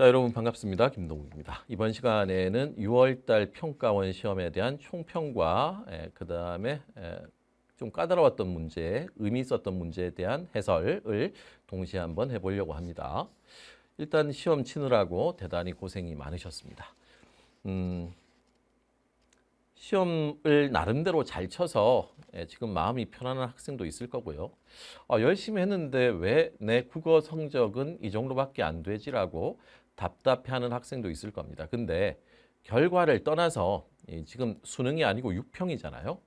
자, 여러분 반갑습니다. 김동욱입니다 이번 시간에는 6월달 평가원 시험에 대한 총평과 예, 그 다음에 예, 좀 까다로웠던 문제, 의미 있었던 문제에 대한 해설을 동시에 한번 해보려고 합니다. 일단 시험 치느라고 대단히 고생이 많으셨습니다. 음, 시험을 나름대로 잘 쳐서 예, 지금 마음이 편안한 학생도 있을 거고요. 아, 열심히 했는데 왜 내 국어 성적은 이 정도밖에 안 되지라고 답답해하는 학생도 있을 겁니다. 근데 결과를 떠나서 지금 수능이 아니고 6평이잖아요.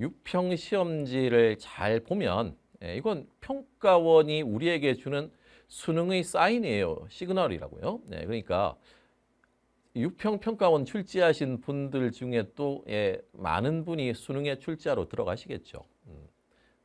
6평 시험지를 잘 보면 네, 이건 평가원이 우리에게 주는 수능의 사인이에요. 시그널이라고요. 네, 그러니까 6평 평가원 출제하신 분들 중에 또 예, 많은 분이 수능에 출제하러 들어가시겠죠.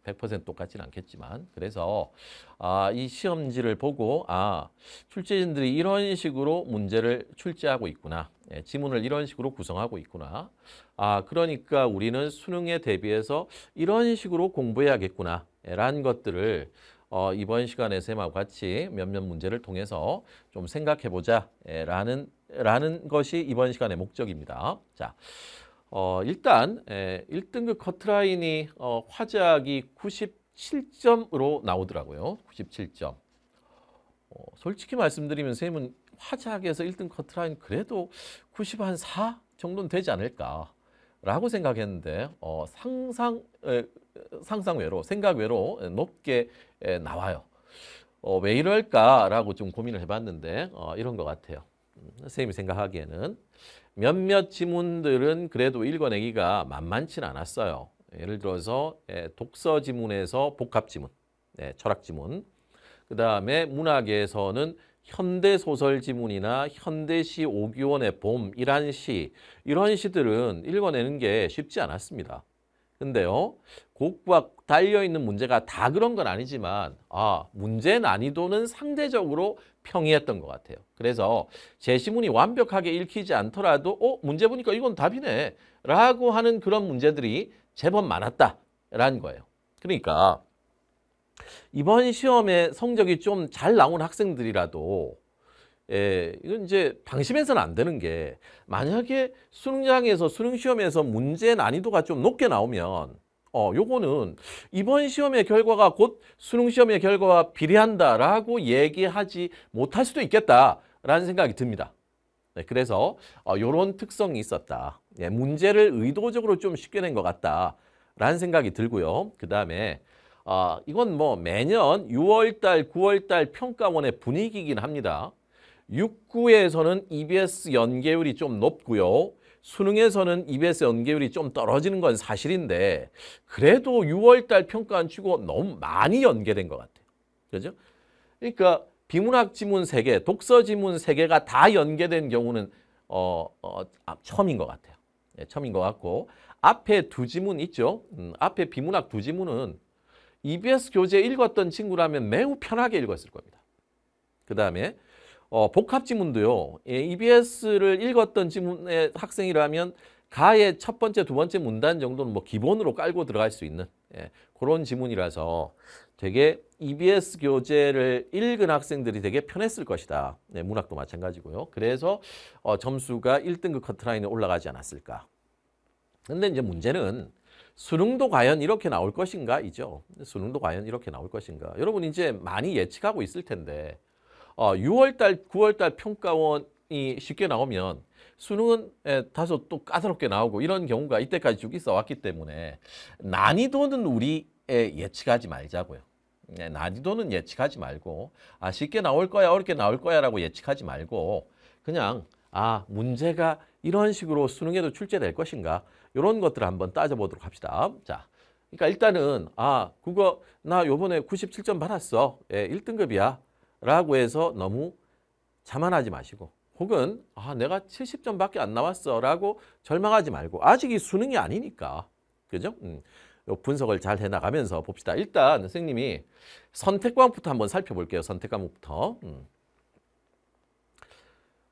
100%똑같진 않겠지만 그래서 아, 이 시험지를 보고 아 출제진들이 이런 식으로 문제를 출제하고 있구나 예, 지문을 이런 식으로 구성하고 있구나 아 그러니까 우리는 수능에 대비해서 이런 식으로 공부해야겠구나 예, 라는 것들을 어, 이번 시간에 쌤하고 같이 몇몇 문제를 통해서 좀 생각해보자 예, 라는 라는 것이 이번 시간의 목적입니다. 자, 어, 일단 에, 1등급 커트라인이 어, 화작이 97점으로 나오더라고요. 97점. 어, 솔직히 말씀드리면 선생님은 화작에서 1등 커트라인 그래도 94 0한 정도는 되지 않을까 라고 생각했는데 어, 상상, 에, 상상 외로, 생각 외로 높게 에, 나와요. 어, 왜 이럴까라고 좀 고민을 해봤는데 어, 이런 것 같아요. 선생님이 음, 생각하기에는 몇몇 지문들은 그래도 읽어내기가 만만치는 않았어요. 예를 들어서 예, 독서 지문에서 복합 지문, 예, 철학 지문, 그 다음에 문학에서는 현대소설 지문이나 현대시 오기원의 봄, 이란 시, 이런 시들은 읽어내는 게 쉽지 않았습니다. 근데요, 곡과 달려있는 문제가 다 그런 건 아니지만, 아, 문제 난이도는 상대적으로 평이했던 것 같아요. 그래서 제시문이 완벽하게 읽히지 않더라도 어 문제 보니까 이건 답이네 라고 하는 그런 문제들이 제법 많았다라는 거예요. 그러니까 이번 시험에 성적이 좀 잘 나온 학생들이라도 예, 이건 이제 방심해서는 안 되는 게 만약에 수능장에서 수능시험에서 문제 난이도가 좀 높게 나오면 어, 요거는 이번 시험의 결과가 곧 수능 시험의 결과와 비례한다라고 얘기하지 못할 수도 있겠다라는 생각이 듭니다. 네, 그래서 이런 어, 특성이 있었다. 예, 문제를 의도적으로 좀 쉽게 낸 것 같다라는 생각이 들고요. 그 다음에 어, 이건 뭐 매년 6월달, 9월달 평가원의 분위기이긴 합니다. 6 9에서는 EBS 연계율이 좀 높고요. 수능에서는 EBS 연계율이 좀 떨어지는 건 사실인데 그래도 6월달 평가안 치고 너무 많이 연계된 것 같아요. 그죠? 그러니까 비문학 지문 3개, 독서 지문 3개가 다 연계된 경우는 어, 어, 아, 처음인 것 같아요. 네, 처음인 것 같고 앞에 두 지문 있죠? 음, 앞에 비문학 두 지문은 EBS 교재 읽었던 친구라면 매우 편하게 읽었을 겁니다. 그 다음에 어, 복합 지문도요. 예, EBS를 읽었던 지문의 학생이라면 가의 첫 번째, 두 번째 문단 정도는 뭐 기본으로 깔고 들어갈 수 있는 예, 그런 지문이라서 되게 EBS 교재를 읽은 학생들이 되게 편했을 것이다. 네, 문학도 마찬가지고요. 그래서 어, 점수가 1등급 커트라인에 올라가지 않았을까. 근데 이제 문제는 수능도 과연 이렇게 나올 것인가 이죠. 수능도 과연 이렇게 나올 것인가. 여러분 이제 많이 예측하고 있을 텐데 어, 6월달, 9월달 평가원이 쉽게 나오면 수능은 예, 다소 또 까다롭게 나오고 이런 경우가 이때까지 쭉 있어 왔기 때문에 난이도는 우리 예측하지 말자고요. 예, 난이도는 예측하지 말고 아 쉽게 나올 거야 어렵게 나올 거야 라고 예측하지 말고 그냥 아 문제가 이런 식으로 수능에도 출제될 것인가 이런 것들을 한번 따져보도록 합시다. 자, 그러니까 일단은 아 그거 나 요번에 97점 받았어. 예, 1등급이야. 라고 해서 너무 자만하지 마시고 혹은 아 내가 70점밖에 안 나왔어 라고 절망하지 말고 아직 이 수능이 아니니까 그죠? 음, 분석을 잘 해나가면서 봅시다. 일단 선생님이 선택 과목부터 한번 살펴볼게요. 선택 과목부터 음.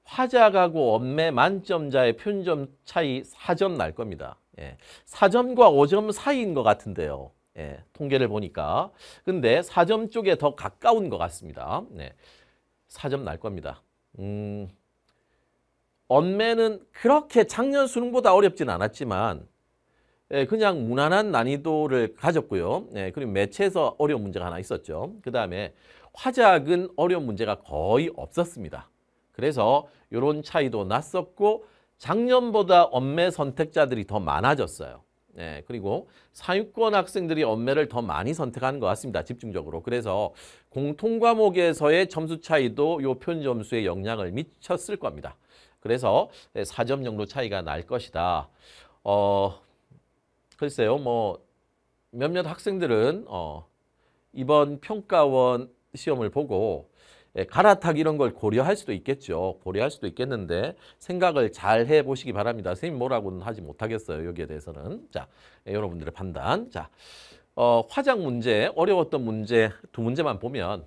화자가고 엄매 만점자의 표준점 차이 4점 날 겁니다. 예. 4점과 5점 사이인 것 같은데요. 예, 통계를 보니까. 근데 4점 쪽에 더 가까운 것 같습니다. 네, 4점 날 겁니다. 음, 언매는 그렇게 작년 수능보다 어렵진 않았지만 예, 그냥 무난한 난이도를 가졌고요. 예, 그리고 매체에서 어려운 문제가 하나 있었죠. 그 다음에 화작은 어려운 문제가 거의 없었습니다. 그래서 이런 차이도 났었고 작년보다 엄매 선택자들이 더 많아졌어요. 예, 그리고 사유권 학생들이 엄매를 더 많이 선택하는 것 같습니다. 집중적으로. 그래서 공통 과목에서의 점수 차이도 요편 점수에 영향을 미쳤을 겁니다. 그래서 4점 정도 차이가 날 것이다. 어, 글쎄요. 뭐 몇몇 학생들은 어, 이번 평가원 시험을 보고 예, 갈아타기 이런 걸 고려할 수도 있겠죠. 고려할 수도 있겠는데 생각을 잘 해보시기 바랍니다. 선생님 뭐라고는 하지 못하겠어요. 여기에 대해서는. 자, 예, 여러분들의 판단. 자, 어, 화장 문제, 어려웠던 문제 두 문제만 보면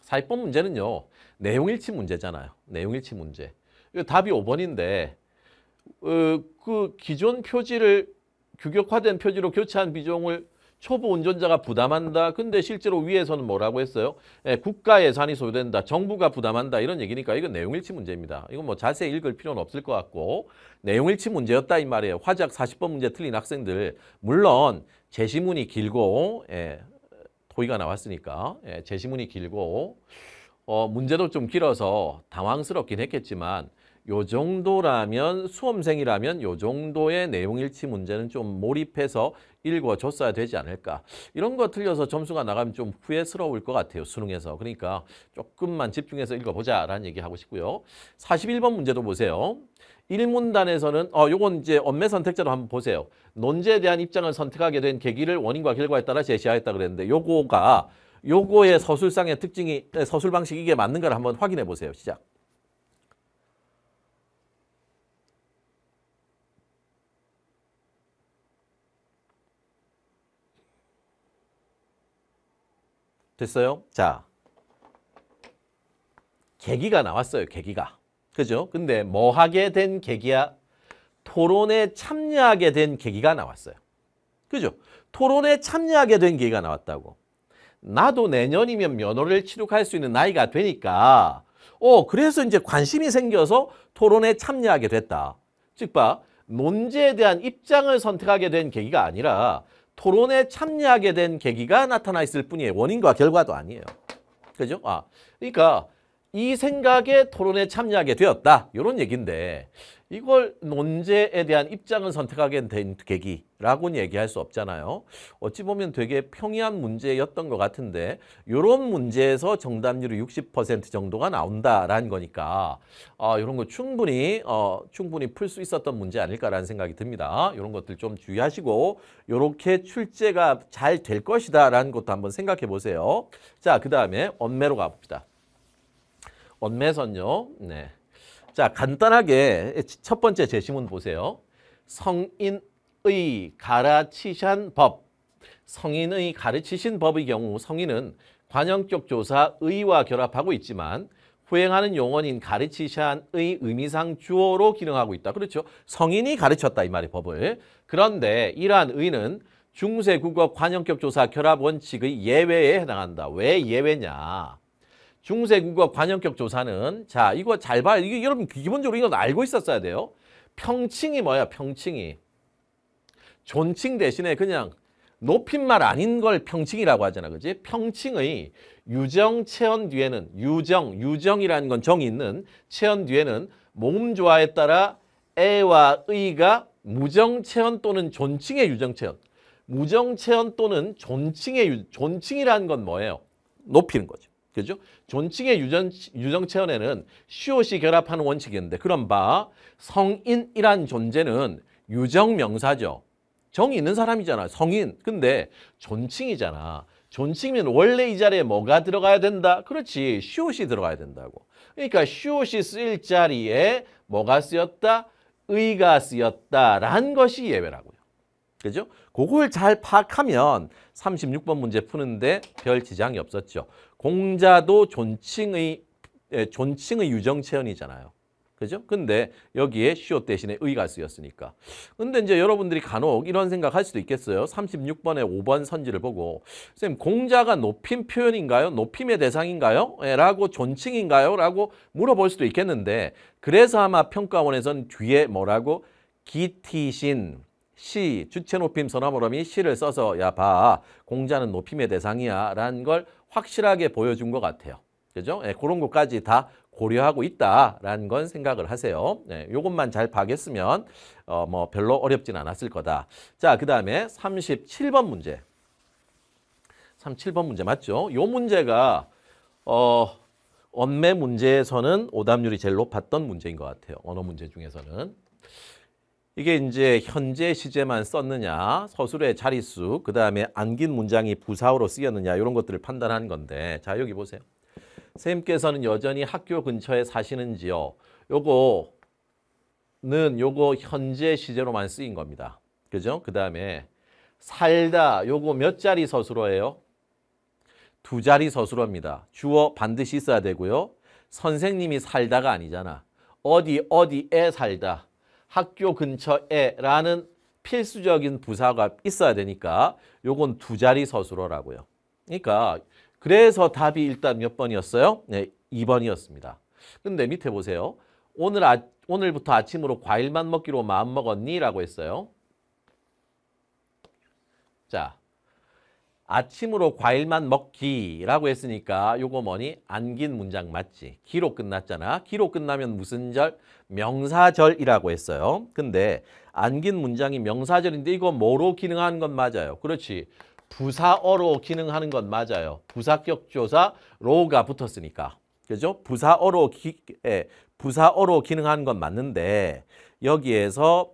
사회법 문제는요. 내용일치 문제잖아요. 내용일치 문제. 답이 5번인데 어, 그 기존 표지를 규격화된 표지로 교체한 비종을 초보 운전자가 부담한다. 근데 실제로 위에서는 뭐라고 했어요? 예, 국가 예산이 소요된다. 정부가 부담한다. 이런 얘기니까 이건 내용일치 문제입니다. 이건 뭐 자세히 읽을 필요는 없을 것 같고 내용일치 문제였다 이 말이에요. 화작 40번 문제 틀린 학생들 물론 제시문이 길고 예, 토의가 나왔으니까 예, 제시문이 길고 어, 문제도 좀 길어서 당황스럽긴 했겠지만 요 정도라면 수험생이라면 요 정도의 내용일치 문제는 좀 몰입해서 읽어줬어야 되지 않을까. 이런 거 틀려서 점수가 나가면 좀 후회스러울 것 같아요. 수능에서. 그러니까 조금만 집중해서 읽어보자라는 얘기하고 싶고요. 41번 문제도 보세요. 1문단에서는 어 요건 이제 언매 선택자로 한번 보세요. 논제에 대한 입장을 선택하게 된 계기를 원인과 결과에 따라 제시하였다 그랬는데 요거가 요거의 서술상의 특징이 네, 서술 방식 이게 맞는가를 한번 확인해 보세요. 시작. 됐어요? 자, 계기가 나왔어요. 계기가. 그죠? 근데 뭐 하게 된 계기야? 토론에 참여하게 된 계기가 나왔어요. 그죠? 토론에 참여하게 된 계기가 나왔다고. 나도 내년이면 면허를 취득할 수 있는 나이가 되니까 어 그래서 이제 관심이 생겨서 토론에 참여하게 됐다. 즉 봐, 논제에 대한 입장을 선택하게 된 계기가 아니라 토론에 참여하게 된 계기가 나타나 있을 뿐이에요. 원인과 결과도 아니에요. 그죠? 아, 그러니까 이 생각에 토론에 참여하게 되었다. 이런 얘기인데 이걸 논제에 대한 입장을 선택하게 된계기라고 얘기할 수 없잖아요. 어찌 보면 되게 평이한 문제였던 것 같은데 이런 문제에서 정답률이 60% 정도가 나온다라는 거니까 어, 아, 이런 거 충분히 어, 충분히 풀 수 있었던 문제 아닐까라는 생각이 듭니다. 이런 것들 좀 주의하시고 이렇게 출제가 잘 될 것이다 라는 것도 한번 생각해 보세요. 자, 그 다음에 언매로 가봅시다. 언매선요. 네. 자, 간단하게 첫 번째 제시문 보세요. 성인의 가르치신 법. 성인의 가르치신 법의 경우 성인은 관형격 조사 의와 결합하고 있지만 후행하는 용언인 가르치샨의 의미상 주어로 기능하고 있다. 그렇죠? 성인이 가르쳤다 이 말이 법을. 그런데 이러한 의는 중세 국어 관형격 조사 결합 원칙의 예외에 해당한다. 왜 예외냐? 중세국어 관형격 조사는 자 이거 잘 봐요. 이게 여러분 기본적으로 이건 알고 있었어야 돼요. 평칭이 뭐야 평칭이. 존칭 대신에 그냥 높임말 아닌 걸 평칭이라고 하잖아. 그지 평칭의 유정 체언 뒤에는 유정, 유정이라는 건 정이 있는 체언 뒤에는 모음 조화에 따라 애와 의가 무정 체언 또는 존칭의 유정 체언. 무정 체언 또는 존칭의 유, 존칭이라는 건 뭐예요? 높이는 거죠. 그죠? 존칭의 유전, 유정체언에는 시옷이 결합하는 원칙이었는데 그런 바 성인이란 존재는 유정명사죠. 정이 있는 사람이잖아. 성인. 근데 존칭이잖아. 존칭이면 원래 이 자리에 뭐가 들어가야 된다? 그렇지. 시옷이 들어가야 된다고. 그러니까 시옷이 쓰일 자리에 뭐가 쓰였다? 의가 쓰였다라는 것이 예외라고요. 그죠? 그걸 잘 파악하면 36번 문제 푸는데 별 지장이 없었죠. 공자도 존칭의 존칭의 유정 체언이잖아요. 그죠? 근데 여기에 시옷 대신에 의가 쓰였으니까. 근데 이제 여러분들이 간혹 이런 생각할 수도 있겠어요. 36번의 5번 선지를 보고 선생님 공자가 높임 표현인가요? 높임의 대상인가요? 라고 존칭인가요? 라고 물어볼 수도 있겠는데 그래서 아마 평가원에선 뒤에 뭐라고 기티신 시 주체 높임 선화모럼이 시를 써서 야봐 공자는 높임의 대상이야 라는 걸 확실하게 보여준 것 같아요. 그죠? 예, 그런 것까지 다 고려하고 있다라는 건 생각을 하세요. 예, 요것만 잘 파겠으면 어, 뭐 별로 어렵진 않았을 거다. 자, 그 다음에 37번 문제. 37번 문제 맞죠? 요 문제가 어, 언매 문제에서는 오답률이 제일 높았던 문제인 것 같아요. 언어 문제 중에서는. 이게 이제 현재 시제만 썼느냐, 서술의 자릿수, 그 다음에 안긴 문장이 부사어로 쓰였느냐 이런 것들을 판단한 건데 자 여기 보세요. 선생님께서는 여전히 학교 근처에 사시는지요. 요거는 요거 현재 시제로만 쓰인 겁니다. 그죠? 그 다음에 살다 요거 몇 자리 서술어예요? 두 자리 서술어입니다. 주어 반드시 써야 되고요. 선생님이 살다가 아니잖아. 어디 어디에 살다. 학교 근처에라는 필수적인 부사가 있어야 되니까 요건 두 자리 서술어라고요. 그러니까 그래서 답이 일단 몇 번이었어요? 네, 2번이었습니다. 근데 밑에 보세요. 오늘 아, 오늘부터 아침으로 과일만 먹기로 마음먹었니? 라고 했어요. 자, 아침으로 과일만 먹기라고 했으니까 요거 뭐니? 안긴 문장 맞지? 기로 끝났잖아. 기로 끝나면 무슨 절? 명사절이라고 했어요. 근데 안긴 문장이 명사절인데 이거 뭐로 기능하는 건 맞아요. 그렇지. 부사어로 기능하는 건 맞아요. 부사격 조사 로가 붙었으니까. 그죠? 부사어로 기, 예, 부사어로 기능하는 건 맞는데 여기에서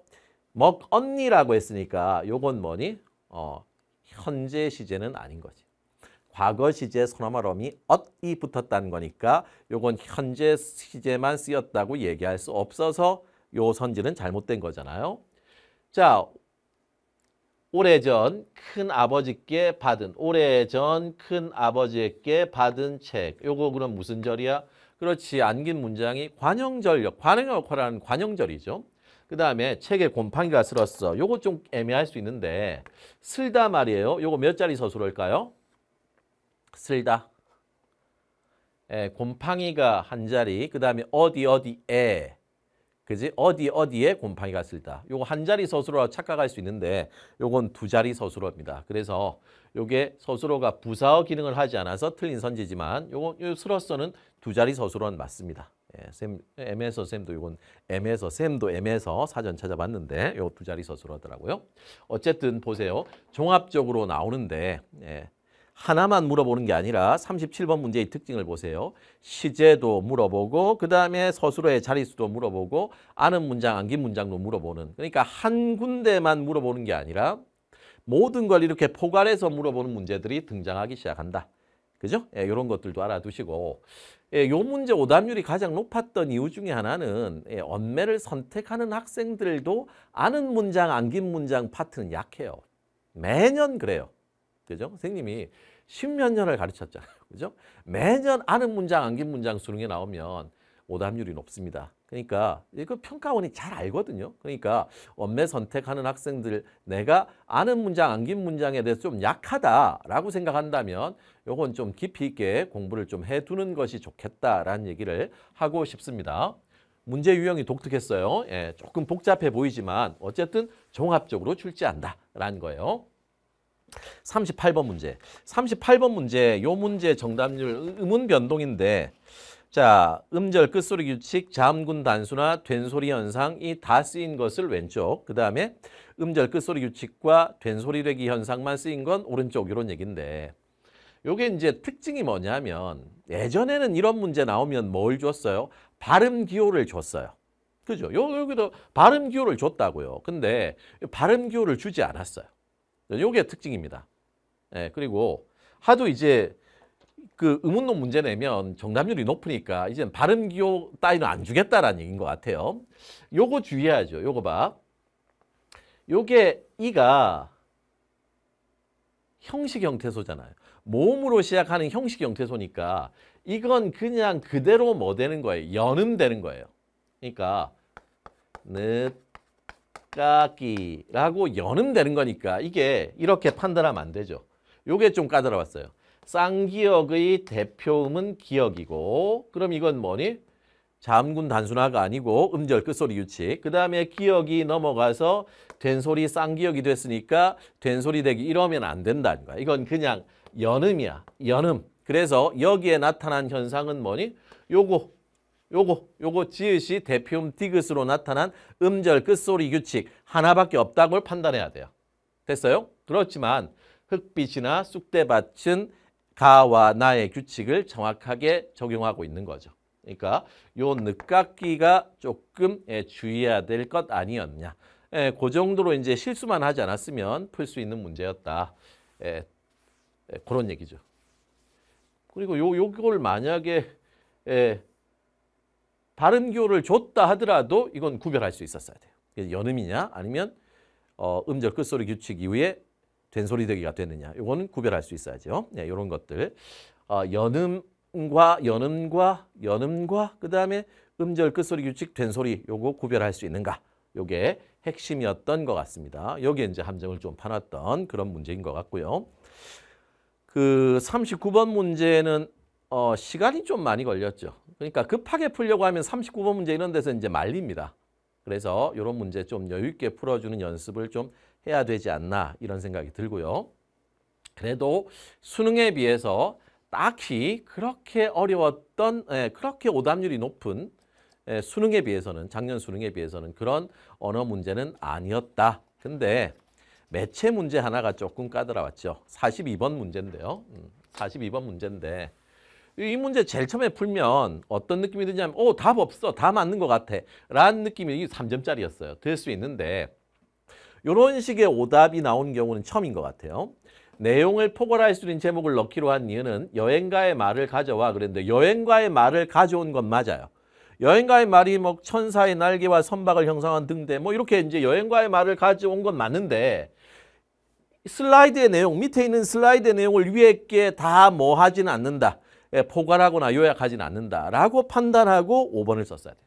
먹 언니라고 했으니까 요건 뭐니? 어, 현재 시제는 아닌 거지. 과거 시제 소나마 럼이 엇이 붙었다는 거니까 요건 현재 시제만 쓰였다고 얘기할 수 없어서 요 선지는 잘못된 거잖아요. 자, 오래전 큰아버지께 받은 오래전 큰아버지께 받은 책 요거 그럼 무슨 절이야? 그렇지 안긴 문장이 관형절력 관행 역할하는 관형절이죠. 그 다음에 책에 곰팡이가 쓸었어. 요거 좀 애매할 수 있는데 쓸다 말이에요. 요거 몇 자리 서술일까요? 쓸다. 예, 곰팡이가 한 자리. 그 다음에 어디 어디에. 그지? 어디 어디에 곰팡이가 쓸다. 요거 한 자리 서술어라 착각할 수 있는데 요건 두 자리 서술어입니다. 그래서 요게 서술어가 부사어 기능을 하지 않아서 틀린 선지지만 요거 요 쓸었어는 두 자리 서술어는 맞습니다. 예, 쌤, M에서 쌤도 이건 M에서 쌤도 M에서 사전 찾아봤는데 요 두 자리 서술 하더라고요. 어쨌든 보세요. 종합적으로 나오는데 예, 하나만 물어보는 게 아니라 37번 문제의 특징을 보세요. 시제도 물어보고 그 다음에 서술어의 자릿수도 물어보고 아는 문장, 안긴 문장도 물어보는 그러니까 한 군데만 물어보는 게 아니라 모든 걸 이렇게 포괄해서 물어보는 문제들이 등장하기 시작한다. 그죠? 예, 이런 것들도 알아두시고 예, 요 문제 오답률이 가장 높았던 이유 중에 하나는 예, 언매를 선택하는 학생들도 아는 문장, 안긴 문장 파트는 약해요. 매년 그래요. 그죠? 선생님이 십몇 년을 가르쳤잖아요. 그죠? 매년 아는 문장, 안긴 문장 수능에 나오면 오답률이 높습니다. 그러니까 이거 평가원이 잘 알거든요. 그러니까 원매 선택하는 학생들 내가 아는 문장, 안긴 문장에 대해서 좀 약하다라고 생각한다면 요건 좀 깊이 있게 공부를 좀 해두는 것이 좋겠다라는 얘기를 하고 싶습니다. 문제 유형이 독특했어요. 예, 조금 복잡해 보이지만 어쨌든 종합적으로 출제한다라는 거예요. 38번 문제. 38번 문제, 요 문제 정답률 의문 변동인데 자, 음절 끝소리 규칙, 잠군 단순화 된소리 현상 이 다 쓰인 것을 왼쪽, 그 다음에 음절 끝소리 규칙과 된소리 되기 현상만 쓰인 건 오른쪽 이런 얘기인데 요게 이제 특징이 뭐냐면 예전에는 이런 문제 나오면 뭘 줬어요? 발음 기호를 줬어요. 그죠? 여기도 발음 기호를 줬다고요. 근데 발음 기호를 주지 않았어요. 요게 특징입니다. 예, 그리고 하도 이제 그 의문론 문제 내면 정답률이 높으니까 이젠 발음기호 따위는 안 주겠다라는 얘기인 것 같아요. 요거 주의해야죠. 요거 봐. 요게 이가 형식 형태소잖아요. 모음으로 시작하는 형식 형태소니까 이건 그냥 그대로 뭐 되는 거예요? 연음 되는 거예요. 그러니까 늦깎이라고 연음 되는 거니까 이게 이렇게 판단하면 안 되죠. 요게 좀 까다로웠어요. 쌍기역의 대표음은 기역이고 그럼 이건 뭐니? 잠군 단순화가 아니고 음절 끝소리 유치. 그 다음에 기역이 넘어가서 된소리 쌍기역이 됐으니까 된소리 되기 이러면 안 된다는 거야. 이건 그냥 연음이야. 연음. 그래서 여기에 나타난 현상은 뭐니? 요거, 요거, 요거 지읒이 대표음 디귿으로 나타난 음절 끝소리 규칙 하나밖에 없다고 판단해야 돼요. 됐어요? 그렇지만 흙빛이나 쑥대밭은 가와 나의 규칙을 정확하게 적용하고 있는 거죠. 그러니까 요 늦깎이가 조금 예, 주의해야 될 것 아니었냐. 예, 그 정도로 이제 실수만 하지 않았으면 풀 수 있는 문제였다. 예, 예, 그런 얘기죠. 그리고 요, 요걸 만약에 예, 발음 기를 줬다 하더라도 이건 구별할 수 있었어야 돼요. 연음이냐 아니면 어, 음절 끝소리 규칙 이후에 된소리되기가 되느냐 이거는 구별할 수 있어야죠. 네, 이런 것들. 어, 연음과 연음과 연음과 그 다음에 음절 끝소리 규칙 된소리 요거 구별할 수 있는가. 요게 핵심이었던 것 같습니다. 여기에 이제 함정을 좀 파놨던 그런 문제인 것 같고요. 그 39번 문제는 어, 시간이 좀 많이 걸렸죠. 그러니까 급하게 풀려고 하면 39번 문제 이런 데서 이제 말립니다. 그래서 이런 문제 좀 여유 있게 풀어주는 연습을 좀 해야 되지 않나 이런 생각이 들고요. 그래도 수능에 비해서 딱히 그렇게 어려웠던 예, 그렇게 오답률이 높은 예, 수능에 비해서는 작년 수능에 비해서는 그런 언어 문제는 아니었다. 근데 매체 문제 하나가 조금 까다로웠죠. 42번 문제인데요. 42번 음, 문제인데 이 문제 제일 처음에 풀면 어떤 느낌이 드냐면 오, 어, 답 없어. 다 맞는 것 같아. 라는 느낌이 3점짜리였어요. 될 수 있는데 이런 식의 오답이 나온 경우는 처음인 것 같아요. 내용을 포괄할 수 있는 제목을 넣기로 한 이유는 여행가의 말을 가져와 그랬는데 여행가의 말을 가져온 건 맞아요. 여행가의 말이 뭐 천사의 날개와 선박을 형상한 등대 뭐 이렇게 이제 여행가의 말을 가져온 건 맞는데 슬라이드의 내용 밑에 있는 슬라이드의 내용을 위에 게다 뭐하지 않는다. 예, 포괄하거나 요약하지 않는다라고 판단하고 5번을 썼어야 돼요.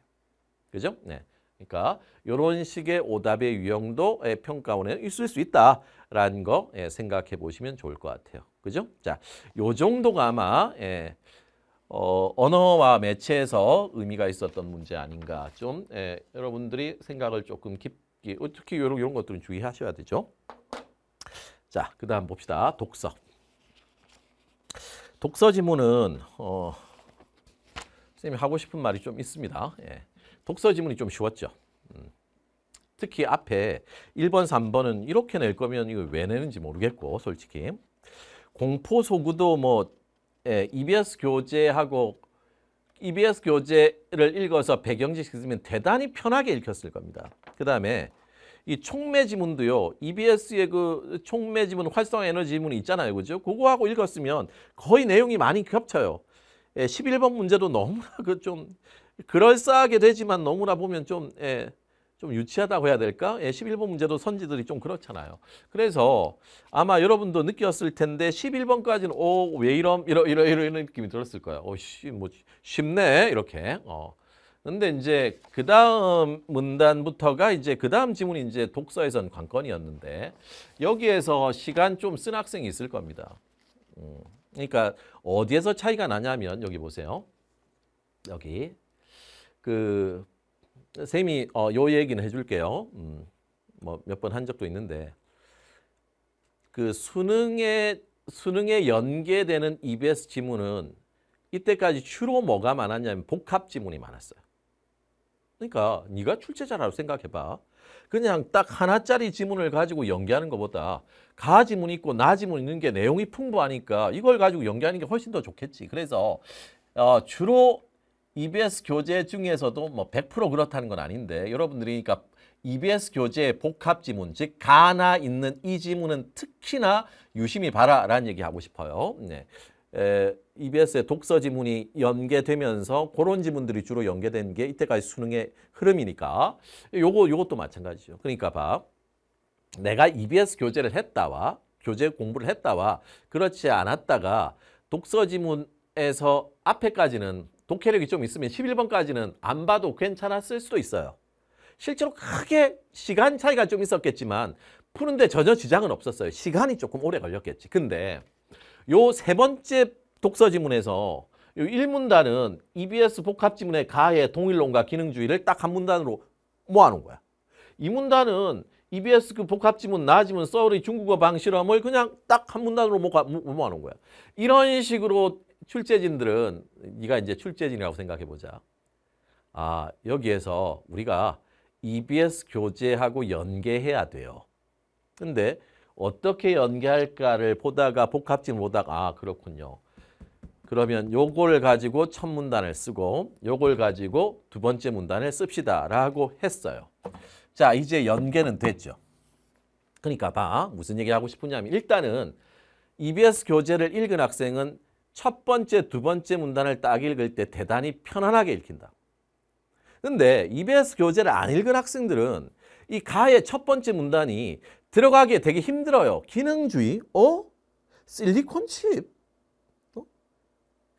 그죠? 네. 그러니까 이런 식의 오답의 유형도 예, 평가원에 있을 수 있다라는 거 예, 생각해 보시면 좋을 것 같아요. 그죠? 자, 요 정도가 아마 예, 어, 언어와 매체에서 의미가 있었던 문제 아닌가 좀 예, 여러분들이 생각을 조금 깊게 어, 특히 이런, 이런 것들은 주의하셔야 되죠. 자, 그 다음 봅시다. 독서. 독서 지문은 어, 선생님이 하고 싶은 말이 좀 있습니다. 예. 독서 지문이 좀 쉬웠죠. 특히 앞에 1번, 3번은 이렇게 낼 거면 이거 왜 내는지 모르겠고 솔직히 공포 소구도 뭐 예, EBS 교재하고 EBS 교재를 읽어서 배경지식 있으면 대단히 편하게 읽혔을 겁니다. 그 다음에 이 촉매 지문도요. EBS의 그 촉매 지문, 활성 에너지 지문이 있잖아요. 그죠? 그거하고 읽었으면 거의 내용이 많이 겹쳐요. 예, 11번 문제도 너무나 그 좀 그럴싸하게 되지만 너무나 보면 좀 예, 좀 유치하다고 해야 될까? 예, 11번 문제도 선지들이 좀 그렇잖아요. 그래서 아마 여러분도 느꼈을 텐데 11번까지는 오, 왜 이런 이런 이런 이런 느낌이 들었을 거야. 오, 씨, 뭐 쉽네. 이렇게. 어. 근데 이제 그 다음 문단부터가 이제 그 다음 지문이 이제 독서에선 관건이었는데 여기에서 시간 좀 쓴 학생이 있을 겁니다. 음. 그러니까 어디에서 차이가 나냐면 여기 보세요. 여기 그 쌤이 어, 요 얘기는 해줄게요. 음, 뭐 몇 번 한 적도 있는데 그 수능에 수능에 연계되는 EBS 지문은 이때까지 주로 뭐가 많았냐면 복합 지문이 많았어요. 그러니까 네가 출제자라고 생각해봐. 그냥 딱 하나짜리 지문을 가지고 연계하는 것보다 가 지문 있고 나 지문 있는 게 내용이 풍부하니까 이걸 가지고 연계하는 게 훨씬 더 좋겠지. 그래서 어, 주로 EBS 교재 중에서도 뭐 100% 그렇다는 건 아닌데 여러분들이 그러니까 EBS 교재의 복합 지문 즉 가나 있는 이 지문은 특히나 유심히 봐라라는 얘기 하고 싶어요. 네. 에, EBS의 독서 지문이 연계되면서 그런 지문들이 주로 연계된 게 이때까지 수능의 흐름이니까 요거 요것도 마찬가지죠. 그러니까 봐. 내가 EBS 교재를 했다와 교재 공부를 했다와 그렇지 않았다가 독서 지문에서 앞에까지는 독해력이 좀 있으면 11번까지는 안 봐도 괜찮았을 수도 있어요. 실제로 크게 시간 차이가 좀 있었겠지만 푸는데 전혀 지장은 없었어요. 시간이 조금 오래 걸렸겠지. 근데 요 세 번째 독서 지문에서 요 1문단은 EBS 복합 지문의 가해 동일론과 기능주의를 딱 한 문단으로 모아놓은 거야. 이문단은 EBS 그 복합지문 나지문 서울의 중국어 방실험을 그냥 딱 한 문단으로 모아놓은 거야. 이런 식으로 출제진들은 네가 이제 출제진이라고 생각해 보자. 아, 여기에서 우리가 EBS 교재하고 연계해야 돼요. 근데 어떻게 연계할까를 보다가 복합진 보다가 아, 그렇군요. 그러면 요걸 가지고 첫 문단을 쓰고 요걸 가지고 두 번째 문단을 씁시다라고 했어요. 자, 이제 연계는 됐죠. 그러니까 봐. 무슨 얘기하고 싶으냐면 일단은 EBS 교재를 읽은 학생은 첫 번째, 두 번째 문단을 딱 읽을 때 대단히 편안하게 읽힌다. 근데 EBS 교재를 안 읽은 학생들은 이 가의 첫 번째 문단이 들어가기에 되게 힘들어요. 기능주의, 어? 실리콘 칩? 어?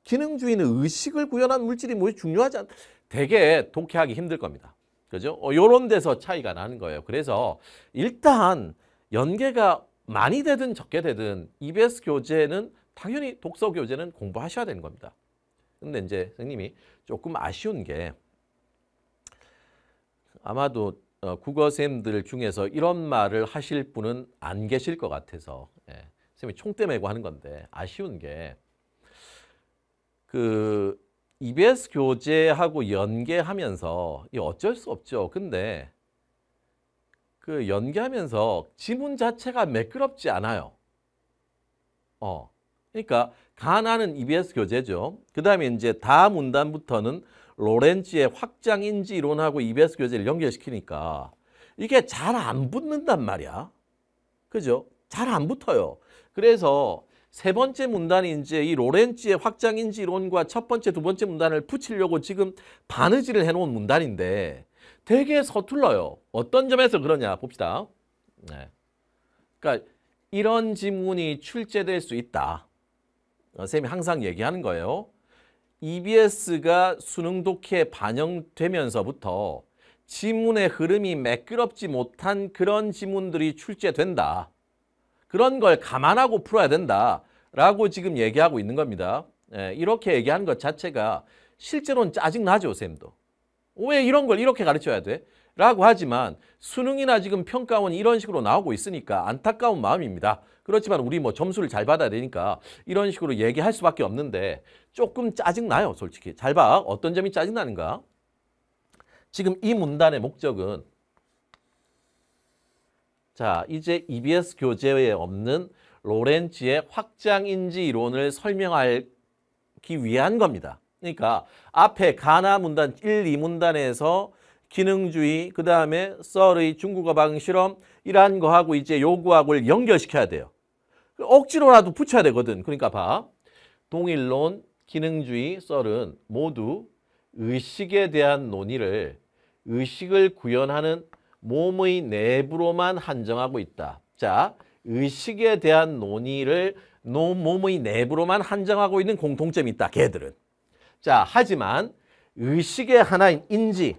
기능주의는 의식을 구현한 물질이 뭐 중요하지 않... 되게 독해하기 힘들 겁니다. 그죠? 어, 요런 데서 차이가 나는 거예요. 그래서 일단 연계가 많이 되든 적게 되든 EBS 교재는 당연히 독서 교재는 공부하셔야 되는 겁니다. 근데 이제 선생님이 조금 아쉬운 게 아마도 어, 국어쌤들 중에서 이런 말을 하실 분은 안 계실 것 같아서 예. 선생님이 총대 메고 하는 건데 아쉬운 게 그 EBS 교재하고 연계하면서 어쩔 수 없죠. 근데 그 연계하면서 지문 자체가 매끄럽지 않아요. 어. 그러니까 가나는 EBS 교재죠. 그 다음에 이제 다 문단부터는 로렌지의 확장인지 이론하고 EBS 교재를 연결시키니까 이게 잘 안 붙는단 말이야. 그죠? 잘 안 붙어요. 그래서 세 번째 문단이 이제 이로렌지의 확장인지 이론과 첫 번째, 두 번째 문단을 붙이려고 지금 바느질을 해놓은 문단인데 되게 서툴러요. 어떤 점에서 그러냐 봅시다. 네. 그러니까 이런 지문이 출제될 수 있다. 선생님이 어, 항상 얘기하는 거예요. EBS가 수능 독해 반영되면서부터 지문의 흐름이 매끄럽지 못한 그런 지문들이 출제된다. 그런 걸 감안하고 풀어야 된다. 라고 지금 얘기하고 있는 겁니다. 예, 이렇게 얘기하는 것 자체가 실제로는 짜증나죠, 쌤도. 왜 이런 걸 이렇게 가르쳐야 돼? 라고 하지만 수능이나 지금 평가원 이런 식으로 나오고 있으니까 안타까운 마음입니다. 그렇지만 우리 뭐 점수를 잘 받아야 되니까 이런 식으로 얘기할 수밖에 없는데 조금 짜증나요 솔직히 잘 봐 어떤 점이 짜증나는가 지금 이 문단의 목적은 자 이제 EBS 교재에 없는 로렌츠의 확장인지 이론을 설명하기 위한 겁니다. 그러니까 앞에 가나 문단 1, 2문단에서 기능주의, 그 다음에 썰의 중국어 방응 실험 이러한 거하고 이제 요구하고를 연결시켜야 돼요. 그 억지로라도 붙여야 되거든. 그러니까 봐. 동일론, 기능주의, 썰은 모두 의식에 대한 논의를 의식을 구현하는 몸의 내부로만 한정하고 있다. 자, 의식에 대한 논의를 몸의 내부로만 한정하고 있는 공통점이 있다. 걔들은. 자, 하지만 의식의 하나인 인지,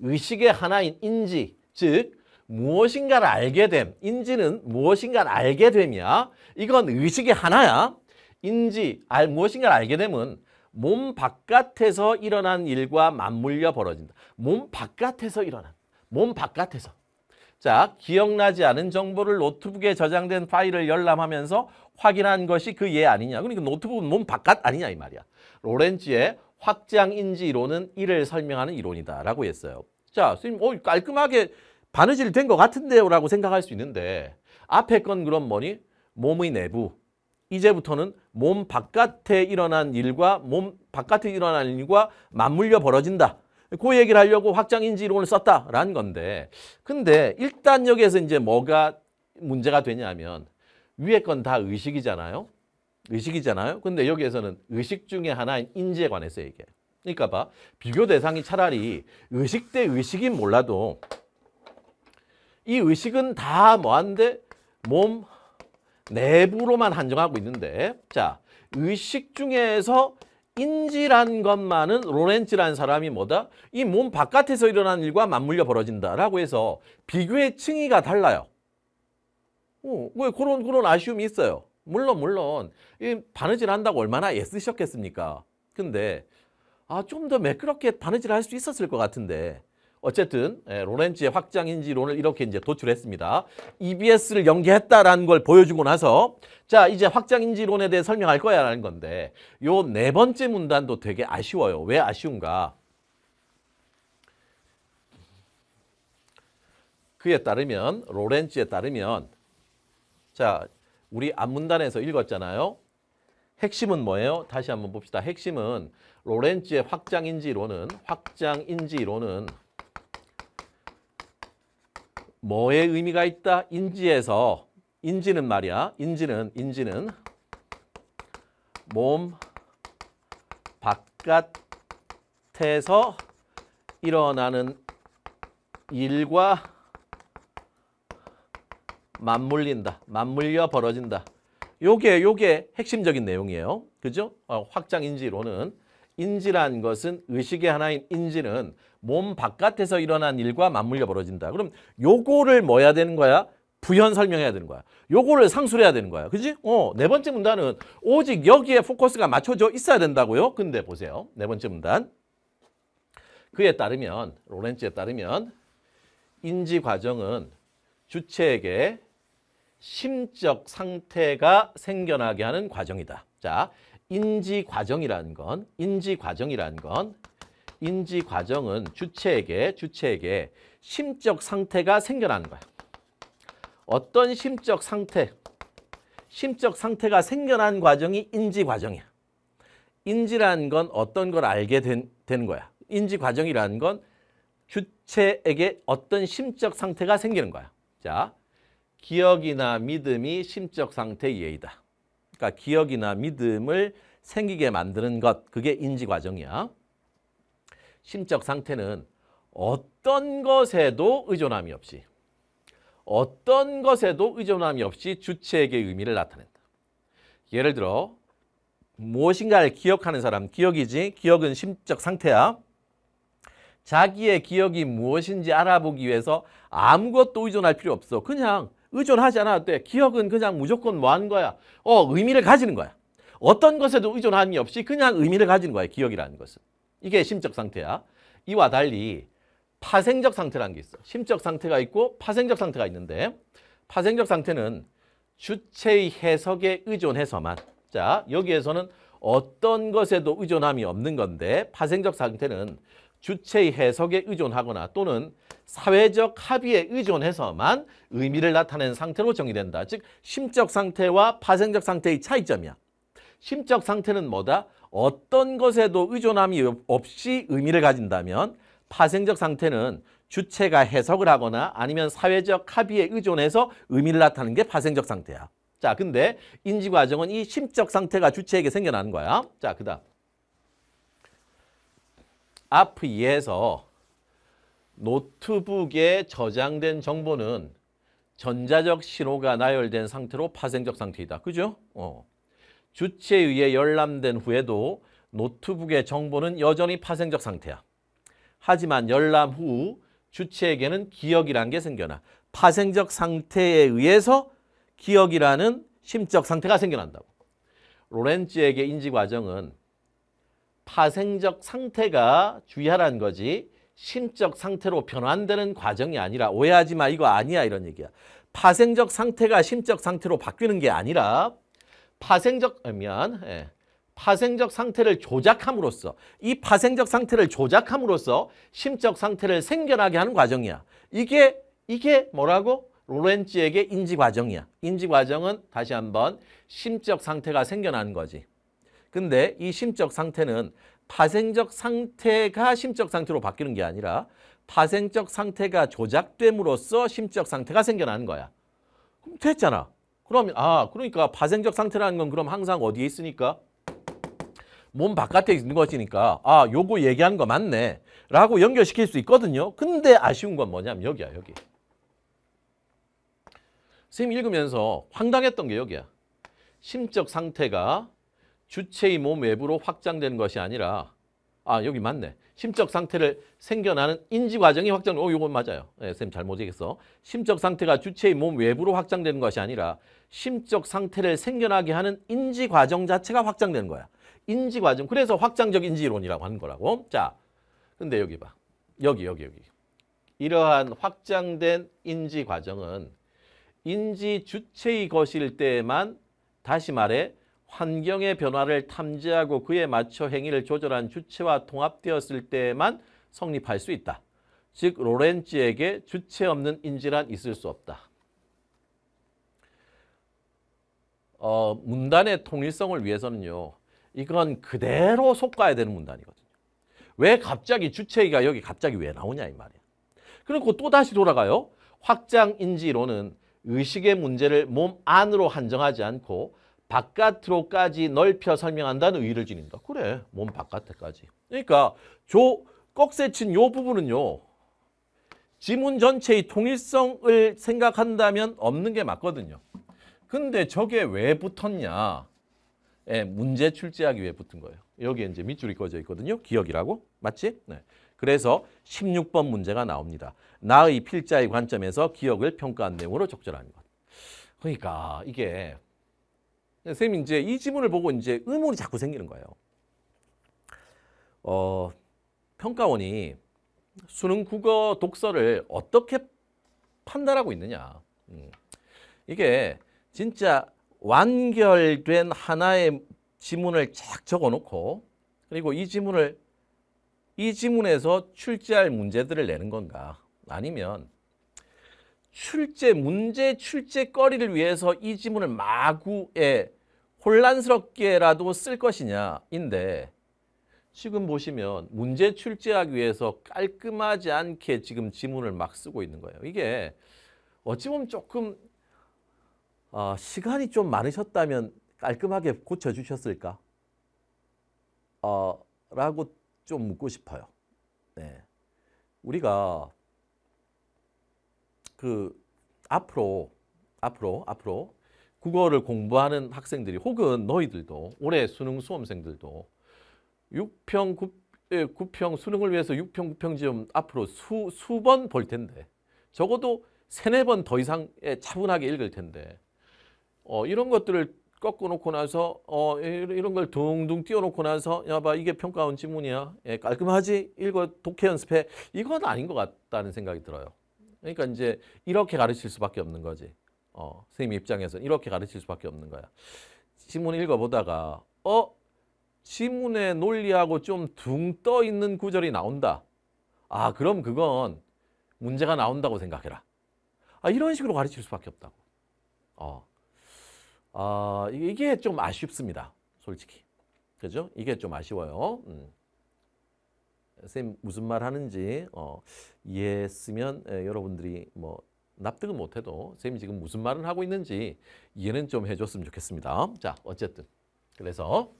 의식의 하나인 인지, 즉 무엇인가를 알게 됨, 인지는 무엇인가를 알게 됨이야. 이건 의식의 하나야. 인지, 알, 무엇인가를 알게 되면 몸 바깥에서 일어난 일과 맞물려 벌어진다. 몸 바깥에서 일어난, 몸 바깥에서. 자, 기억나지 않은 정보를 노트북에 저장된 파일을 열람하면서 확인한 것이 그 예 아니냐. 그러니까 노트북은 몸 바깥 아니냐 이 말이야. 로렌지의 확장인지 이론은 이를 설명하는 이론이다라고 했어요. 자, 선생님, 어, 깔끔하게 바느질 된것 같은데요? 라고 생각할 수 있는데 앞에 건 그럼 뭐니? 몸의 내부. 이제부터는 몸 바깥에 일어난 일과 몸 바깥에 일어난 일과 맞물려 벌어진다. 그 얘기를 하려고 확장인지 론을 썼다라는 건데 근데 일단 여기에서 이제 뭐가 문제가 되냐면 위에 건 다 의식이잖아요. 의식이잖아요. 근데 여기에서는 의식 중에 하나인 인지에 관해서 얘기해. 그러니까 봐. 비교 대상이 차라리 의식 대 의식인 몰라도 이 의식은 다 뭐한데 몸 내부로만 한정하고 있는데 자 의식 중에서 인지란 것만은 로렌츠라는 사람이 뭐다? 이 몸 바깥에서 일어난 일과 맞물려 벌어진다라고 해서 비교의 층위가 달라요. 어, 왜 그런 그런 아쉬움이 있어요. 물론 물론 이 바느질 한다고 얼마나 애쓰셨겠습니까? 근데 아좀 더 매끄럽게 바느질 할 수 있었을 것 같은데 어쨌든 예, 로렌츠의 확장인지론을 이렇게 이제 도출했습니다. EBS를 연계했다라는 걸 보여주고 나서 자 이제 확장인지론에 대해 설명할 거야라는 건데 요 네 번째 문단도 되게 아쉬워요. 왜 아쉬운가? 그에 따르면 로렌츠에 따르면 자 우리 앞문단에서 읽었잖아요. 핵심은 뭐예요? 다시 한번 봅시다. 핵심은 로렌츠의 확장인지론은 확장인지론은 뭐의 의미가 있다? 인지에서 인지는 말이야. 인지는 인지는 몸 바깥에서 일어나는 일과 맞물린다. 맞물려 벌어진다. 요게 요게 핵심적인 내용이에요. 그죠? 어, 확장 인지로는 인지란 것은 의식의 하나인 인지는 몸 바깥에서 일어난 일과 맞물려 벌어진다. 그럼 요거를 뭐야 되는 거야? 부연 설명해야 되는 거야. 요거를 상술해야 되는 거야. 그지? 어, 네 번째 문단은 오직 여기에 포커스가 맞춰져 있어야 된다고요. 근데 보세요. 네 번째 문단. 그에 따르면, 로렌츠에 따르면 인지 과정은 주체에게 심적 상태가 생겨나게 하는 과정이다. 자, 인지 과정이라는 건 인지 과정이라는 건 인지 과정은 주체에게 주체에게 심적 상태가 생겨나는 거야. 어떤 심적 상태 심적 상태가 생겨난 과정이 인지 과정이야. 인지라는 건 어떤 걸 알게 된, 되는 거야. 인지 과정이라는 건 주체에게 어떤 심적 상태가 생기는 거야. 자, 기억이나 믿음이 심적 상태의 예이다. 그러니까 기억이나 믿음을 생기게 만드는 것, 그게 인지 과정이야. 심적 상태는 어떤 것에도 의존함이 없이 어떤 것에도 의존함이 없이 주체에게 의미를 나타낸다. 예를 들어 무엇인가를 기억하는 사람, 기억이지, 기억은 심적 상태야. 자기의 기억이 무엇인지 알아보기 위해서 아무것도 의존할 필요 없어. 그냥 의존하지 않아도 돼. 기억은 그냥 무조건 뭐 한 거야? 어, 의미를 가지는 거야. 어떤 것에도 의존함이 없이 그냥 의미를 가지는 거야, 기억이라는 것은. 이게 심적 상태야. 이와 달리 파생적 상태라는 게 있어. 심적 상태가 있고 파생적 상태가 있는데 파생적 상태는 주체의 해석에 의존해서만 자 여기에서는 어떤 것에도 의존함이 없는 건데 파생적 상태는 주체의 해석에 의존하거나 또는 사회적 합의에 의존해서만 의미를 나타내는 상태로 정의된다. 즉 심적 상태와 파생적 상태의 차이점이야. 심적 상태는 뭐다? 어떤 것에도 의존함이 없이 의미를 가진다면 파생적 상태는 주체가 해석을 하거나 아니면 사회적 합의에 의존해서 의미를 나타내는 게 파생적 상태야. 자, 근데 인지 과정은 이 심적 상태가 주체에게 생겨나는 거야. 자, 그다음. 앞 2에서 노트북에 저장된 정보는 전자적 신호가 나열된 상태로 파생적 상태이다. 그죠? 어. 주체에 의해 열람된 후에도 노트북의 정보는 여전히 파생적 상태야. 하지만 열람 후 주체에게는 기억이란 게 생겨나. 파생적 상태에 의해서 기억이라는 심적 상태가 생겨난다고. 로렌츠에게 인지 과정은 파생적 상태가 주의하라는 거지 심적 상태로 변환되는 과정이 아니라 오해하지 마 이거 아니야 이런 얘기야. 파생적 상태가 심적 상태로 바뀌는 게 아니라 파생적 아, 미안 예. 파생적 상태를 조작함으로써 이 파생적 상태를 조작함으로써 심적 상태를 생겨나게 하는 과정이야. 이게 이게 뭐라고? 로렌츠에게 인지 과정이야. 인지 과정은 다시 한번 심적 상태가 생겨나는 거지. 근데 이 심적 상태는 파생적 상태가 심적 상태로 바뀌는 게 아니라 파생적 상태가 조작됨으로써 심적 상태가 생겨나는 거야. 그럼 됐잖아. 그러면 아 그러니까 파생적 상태라는 건 그럼 항상 어디에 있으니까 몸 바깥에 있는 것이니까 아 요거 얘기하는 거 맞네 라고 연결시킬 수 있거든요. 근데 아쉬운 건 뭐냐면 여기야 여기. 선생님 읽으면서 황당했던 게 여기야. 심적 상태가 주체의 몸 외부로 확장되는 것이 아니라 아 여기 맞네. 심적 상태를 생겨나는 인지 과정이 확장. 어 이건 맞아요. 네, 쌤 잘못 얘기했어. 심적 상태가 주체의 몸 외부로 확장되는 것이 아니라 심적 상태를 생겨나게 하는 인지 과정 자체가 확장되는 거야. 인지 과정. 그래서 확장적 인지이론이라고 하는 거라고. 자, 근데 여기 봐. 여기 여기 여기. 이러한 확장된 인지 과정은 인지 주체의 것일 때만 에 다시 말해 환경의 변화를 탐지하고 그에 맞춰 행위를 조절한 주체와 통합되었을 때에만 성립할 수 있다. 즉로렌지에게 주체 없는 인질란 있을 수 없다. 어, 문단의 통일성을 위해서는요. 이건 그대로 속가야 되는 문단이거든요. 왜 갑자기 주체가 여기 갑자기 왜 나오냐 이 말이야. 그리고 또 다시 돌아가요. 확장인지론은 의식의 문제를 몸 안으로 한정하지 않고 바깥으로까지 넓혀 설명한다는 의의를 지닌다. 그래, 몸 바깥에까지. 그러니까 조 꺽쇠친 요 부분은요. 지문 전체의 통일성을 생각한다면 없는 게 맞거든요. 근데 저게 왜 붙었냐. 예, 문제 출제하기 위해 붙은 거예요. 여기 이제 밑줄이 꺼져 있거든요. 기억이라고. 맞지? 네. 그래서 16번 문제가 나옵니다. 나의 필자의 관점에서 기억을 평가한 내용으로 적절한 것. 그러니까 이게 선생님 이제 이 지문을 보고 이제 의문이 자꾸 생기는 거예요. 어, 평가원이 수능 국어 독서를 어떻게 판단하고 있느냐. 음. 이게 진짜 완결된 하나의 지문을 쫙 적어놓고 그리고 이 지문을 이 지문에서 출제할 문제들을 내는 건가 아니면 출제 문제 출제거리를 위해서 이 지문을 마구에 혼란스럽게라도 쓸 것이냐인데 지금 보시면 문제 출제하기 위해서 깔끔하지 않게 지금 지문을 막 쓰고 있는 거예요. 이게 어찌 보면 조금 어, 시간이 좀 많으셨다면 깔끔하게 고쳐주셨을까? 어, 라고 좀 묻고 싶어요. 네. 우리가 그 앞으로 앞으로 앞으로 국어를 공부하는 학생들이 혹은 너희들도 올해 수능 수험생들도 6평 9, 9평 수능을 위해서 6평 9평 지음 앞으로 수, 수번 볼 텐데 적어도 세네 번 더 이상 차분하게 읽을 텐데 어, 이런 것들을 꺾어놓고 나서 어, 이런 걸 둥둥 띄워놓고 나서 야봐 이게 평가원 지문이야 예, 깔끔하지 읽어 독해 연습해 이건 아닌 것 같다는 생각이 들어요 그러니까 이제 이렇게 가르칠 수밖에 없는 거지 어, 선생님 입장에서는 이렇게 가르칠 수밖에 없는 거야. 지문 읽어보다가 어? 지문의 논리하고 좀 둥 떠 있는 구절이 나온다. 아 그럼 그건 문제가 나온다고 생각해라. 아 이런 식으로 가르칠 수밖에 없다고. 어. 아 이게 좀 아쉽습니다. 솔직히. 그죠? 이게 좀 아쉬워요. 음. 선생님 무슨 말 하는지 어, 이해했으면 예, 여러분들이 뭐 납득은 못해도 선생님이 지금 무슨 말을 하고 있는지 이해는 좀 해줬으면 좋겠습니다. 자, 어쨌든 그래서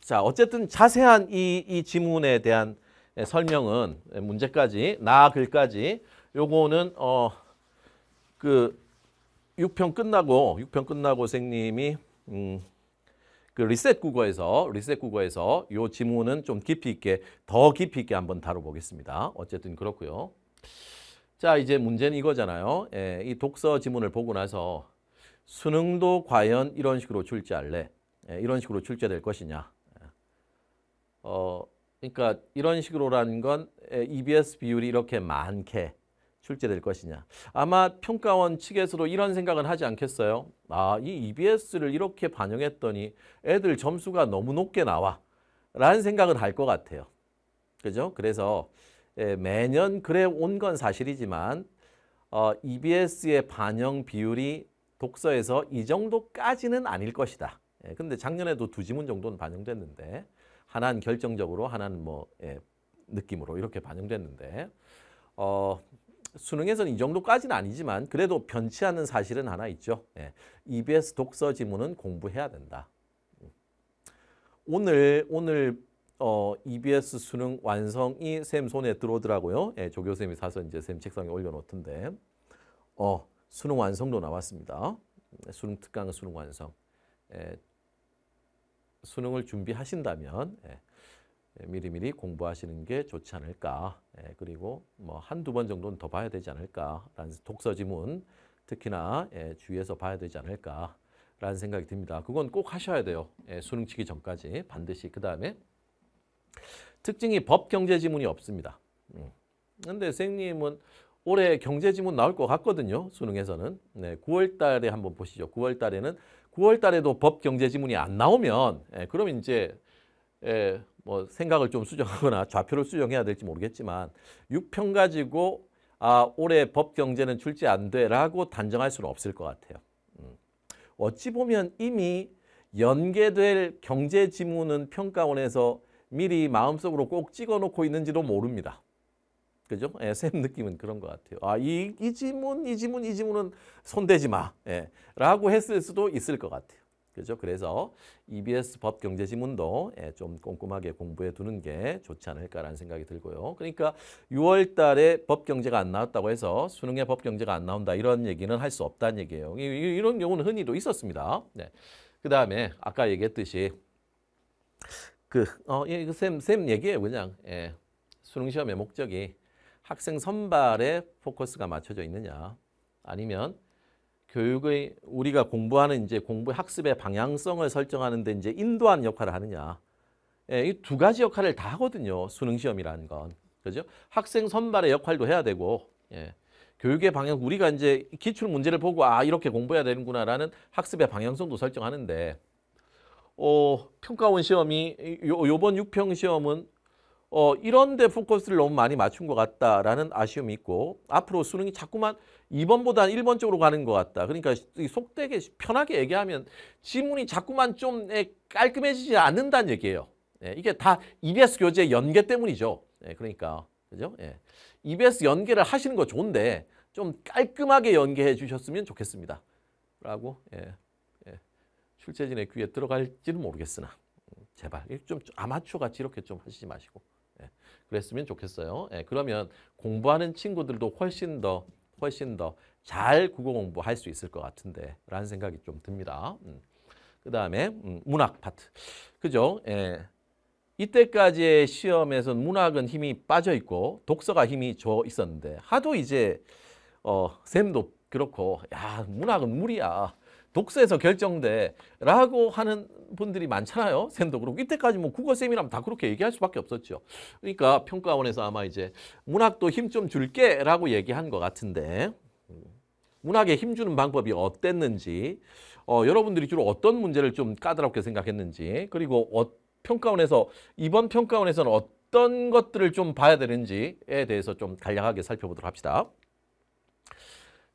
자, 어쨌든 자세한 이, 이 지문에 대한 설명은 문제까지 나 글까지 요거는 어그 6편 끝나고 6편 끝나고 선생님이 음그 리셋 국어에서 리셋 국어에서 요 지문은 좀 깊이 있게 더 깊이 있게 한번 다뤄보겠습니다. 어쨌든 그렇고요. 자 이제 문제는 이거잖아요. 예, 이 독서 지문을 보고 나서 수능도 과연 이런 식으로 출제할래? 예, 이런 식으로 출제될 것이냐? 어, 그러니까 이런 식으로라는 건 예, EBS 비율이 이렇게 많게 출제될 것이냐. 아마 평가원 측에서도 이런 생각은 하지 않겠어요. 아, 이 EBS를 이렇게 반영했더니 애들 점수가 너무 높게 나와. 라는 생각은 할것 같아요. 그죠? 그래서 예, 매년 그래 온 건 사실이지만 어, EBS의 반영 비율이 독서에서 이 정도까지는 아닐 것이다. 예, 근데 작년에도 두 지문 정도는 반영됐는데 하나는 결정적으로 하나는 뭐 예, 느낌으로 이렇게 반영됐는데 어, 수능에서는 이 정도까지는 아니지만 그래도 변치 않는 사실은 하나 있죠. 예. EBS 독서 지문은 공부해야 된다. 오늘 오늘 어, EBS 수능 완성이 쌤 손에 들어오더라고요. 예, 조교쌤이 사서 이제 쌤 책상에 올려놓던데 어, 수능 완성도 나왔습니다. 수능 특강 수능 완성. 예, 수능을 준비하신다면 예, 예, 미리미리 공부하시는 게 좋지 않을까. 예, 그리고 뭐 한 두 번 정도는 더 봐야 되지 않을까라는 독서 지문 특히나 예, 주위에서 봐야 되지 않을까라는 생각이 듭니다. 그건 꼭 하셔야 돼요. 수능 치기 전까지 반드시 그 다음에 특징이 법 경제 지문이 없습니다. 음. 근데 선생님은 올해 경제 지문 나올 것 같거든요. 수능에서는 네, 9월 달에 한번 보시죠. 9월 달에는 9월 달에도 법 경제 지문이 안 나오면 예, 그럼 이제 예, 뭐 생각을 좀 수정하거나 좌표를 수정해야 될지 모르겠지만 6평 가지고 아, 올해 법 경제는 출제 안 돼라고 단정할 수는 없을 것 같아요. 음. 어찌 보면 이미 연계될 경제 지문은 평가원에서 미리 마음속으로 꼭 찍어놓고 있는지도 모릅니다. 그죠? 예, 샘 느낌은 그런 것 같아요. 아, 이, 이 지문, 이 지문, 이 지문은 손대지 마. 예, 라고 했을 수도 있을 것 같아요. 그죠 그래서 EBS 법경제지문도 예, 좀 꼼꼼하게 공부해 두는 게 좋지 않을까라는 생각이 들고요. 그러니까 6월 달에 법경제가 안 나왔다고 해서 수능에 법경제가 안 나온다 이런 얘기는 할 수 없다는 얘기예요. 이런 경우는 흔히도 있었습니다. 네. 그 다음에 아까 얘기했듯이 그, 어, 예, 이거 쌤, 쌤 얘기예요, 그냥. 예. 수능 시험의 목적이 학생 선발에 포커스가 맞춰져 있느냐 아니면 교육의 우리가 공부하는 이제 공부 학습의 방향성을 설정하는 데 이제 인도하는 역할을 하느냐. 예, 이두 가지 역할을 다 하거든요. 수능 시험이라는 건. 그죠? 학생 선발의 역할도 해야 되고 예. 교육의 방향 우리가 이제 기출 문제를 보고 아 이렇게 공부해야 되는구나라는 학습의 방향성도 설정하는데 어, 평가원 시험이 요, 요번 6평 시험은 어, 이런 데 포커스를 너무 많이 맞춘 것 같다라는 아쉬움이 있고 앞으로 수능이 자꾸만 2번보다 1번 쪽으로 가는 것 같다. 그러니까 속되게 편하게 얘기하면 지문이 자꾸만 좀 예, 깔끔해지지 않는다는 얘기예요. 예, 이게 다 EBS 교재 연계 때문이죠. 예, 그러니까 그죠? 예. EBS 연계를 하시는 거 좋은데 좀 깔끔하게 연계해 주셨으면 좋겠습니다. 라고 예, 예. 출제진의 귀에 들어갈지는 모르겠으나 음, 제발 좀 아마추어같이 이렇게 좀 하시지 마시고 그랬으면 좋겠어요. 예, 그러면 공부하는 친구들도 훨씬 더 훨씬 더 잘 국어 공부할 수 있을 것 같은데 라는 생각이 좀 듭니다. 음. 그 다음에 음, 문학 파트. 그죠? 예. 이때까지의 시험에서 문학은 힘이 빠져 있고 독서가 힘이 줘 있었는데 하도 이제 어, 쌤도 그렇고 야 문학은 무리야. 독서에서 결정돼라고 하는 분들이 많잖아요. 쌤도 그렇고 이때까지 뭐 국어 쌤이라면 다 그렇게 얘기할 수밖에 없었죠. 그러니까 평가원에서 아마 이제 문학도 힘 좀 줄게라고 얘기한 것 같은데 문학에 힘 주는 방법이 어땠는지 어, 여러분들이 주로 어떤 문제를 좀 까다롭게 생각했는지 그리고 어, 평가원에서 이번 평가원에서는 어떤 것들을 좀 봐야 되는지에 대해서 좀 간략하게 살펴보도록 합시다.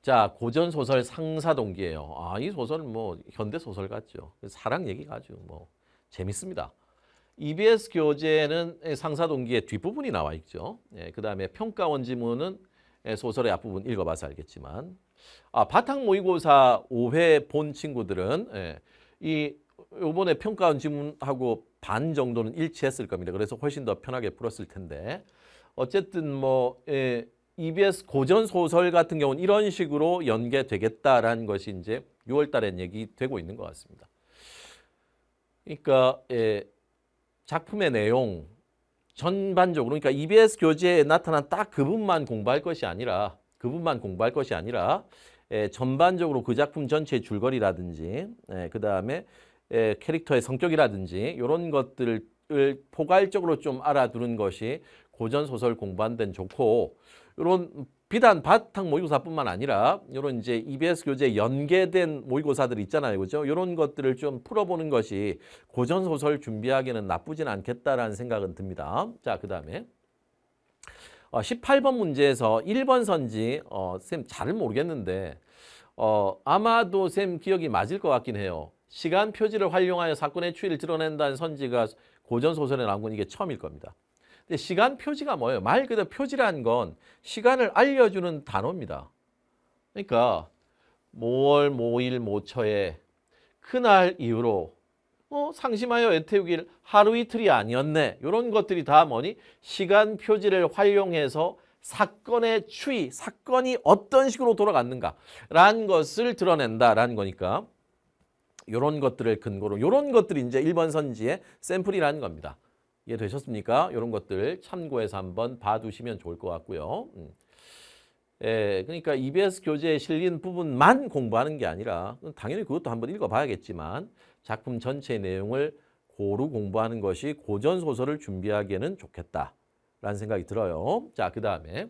자, 고전 소설 상사동기예요. 아, 이 소설은 뭐 현대 소설 같죠. 사랑 얘기가 아주 뭐 재밌습니다. EBS 교재는 상사동기의 뒷부분이 나와 있죠. 예, 그 다음에 평가원 지문은 소설의 앞부분 읽어봐서 알겠지만 아, 바탕 모의고사 5회 본 친구들은 예, 이 요번에 평가원 지문하고 반 정도는 일치했을 겁니다. 그래서 훨씬 더 편하게 풀었을 텐데 어쨌든 뭐 예, EBS 고전 소설 같은 경우는 이런 식으로 연계되겠다라는 것이 이제 6월 달엔 얘기되고 있는 것 같습니다. 그러니까 예, 작품의 내용 전반적으로 그러니까 EBS 교재에 나타난 딱 그분만 공부할 것이 아니라 그분만 공부할 것이 아니라 예, 전반적으로 그 작품 전체의 줄거리라든지 예, 그 다음에 예, 캐릭터의 성격이라든지 이런 것들을 포괄적으로 좀 알아두는 것이 고전소설 공부하 데는 좋고 이런 비단 바탕 모의고사뿐만 아니라 이런 이제 EBS 교재 연계된 모의고사들 있잖아요. 그죠? 이런 것들을 좀 풀어보는 것이 고전소설 준비하기는 나쁘진 않겠다라는 생각은 듭니다. 자, 그 다음에. 18번 어, 문제에서 1번 선지 어, 쌤 잘 모르겠는데 어, 아마도 쌤 기억이 맞을 것 같긴 해요. 시간 표지를 활용하여 사건의 추이를 드러낸다는 선지가 고전소설에 나온 건 이게 처음일 겁니다. 근데 시간 표지가 뭐예요? 말 그대로 표지라건 시간을 알려주는 단어입니다. 그러니까 모월 모일 모처에 그날 이후로 어, 상심하여 애태우길 하루 이틀이 아니었네. 이런 것들이 다 뭐니? 시간 표지를 활용해서 사건의 추이, 사건이 어떤 식으로 돌아갔는가 라는 것을 드러낸다라는 거니까 이런 것들을 근거로 이런 것들이 이제 1번 선지의 샘플이라는 겁니다. 이해되셨습니까? 예, 이런 것들 참고해서 한번 봐두시면 좋을 것 같고요. 음. 예, 그러니까 EBS 교재에 실린 부분만 공부하는 게 아니라 당연히 그것도 한번 읽어봐야겠지만 작품 전체 내용을 고루 공부하는 것이 고전소설을 준비하기에는 좋겠다라는 생각이 들어요. 자, 그 다음에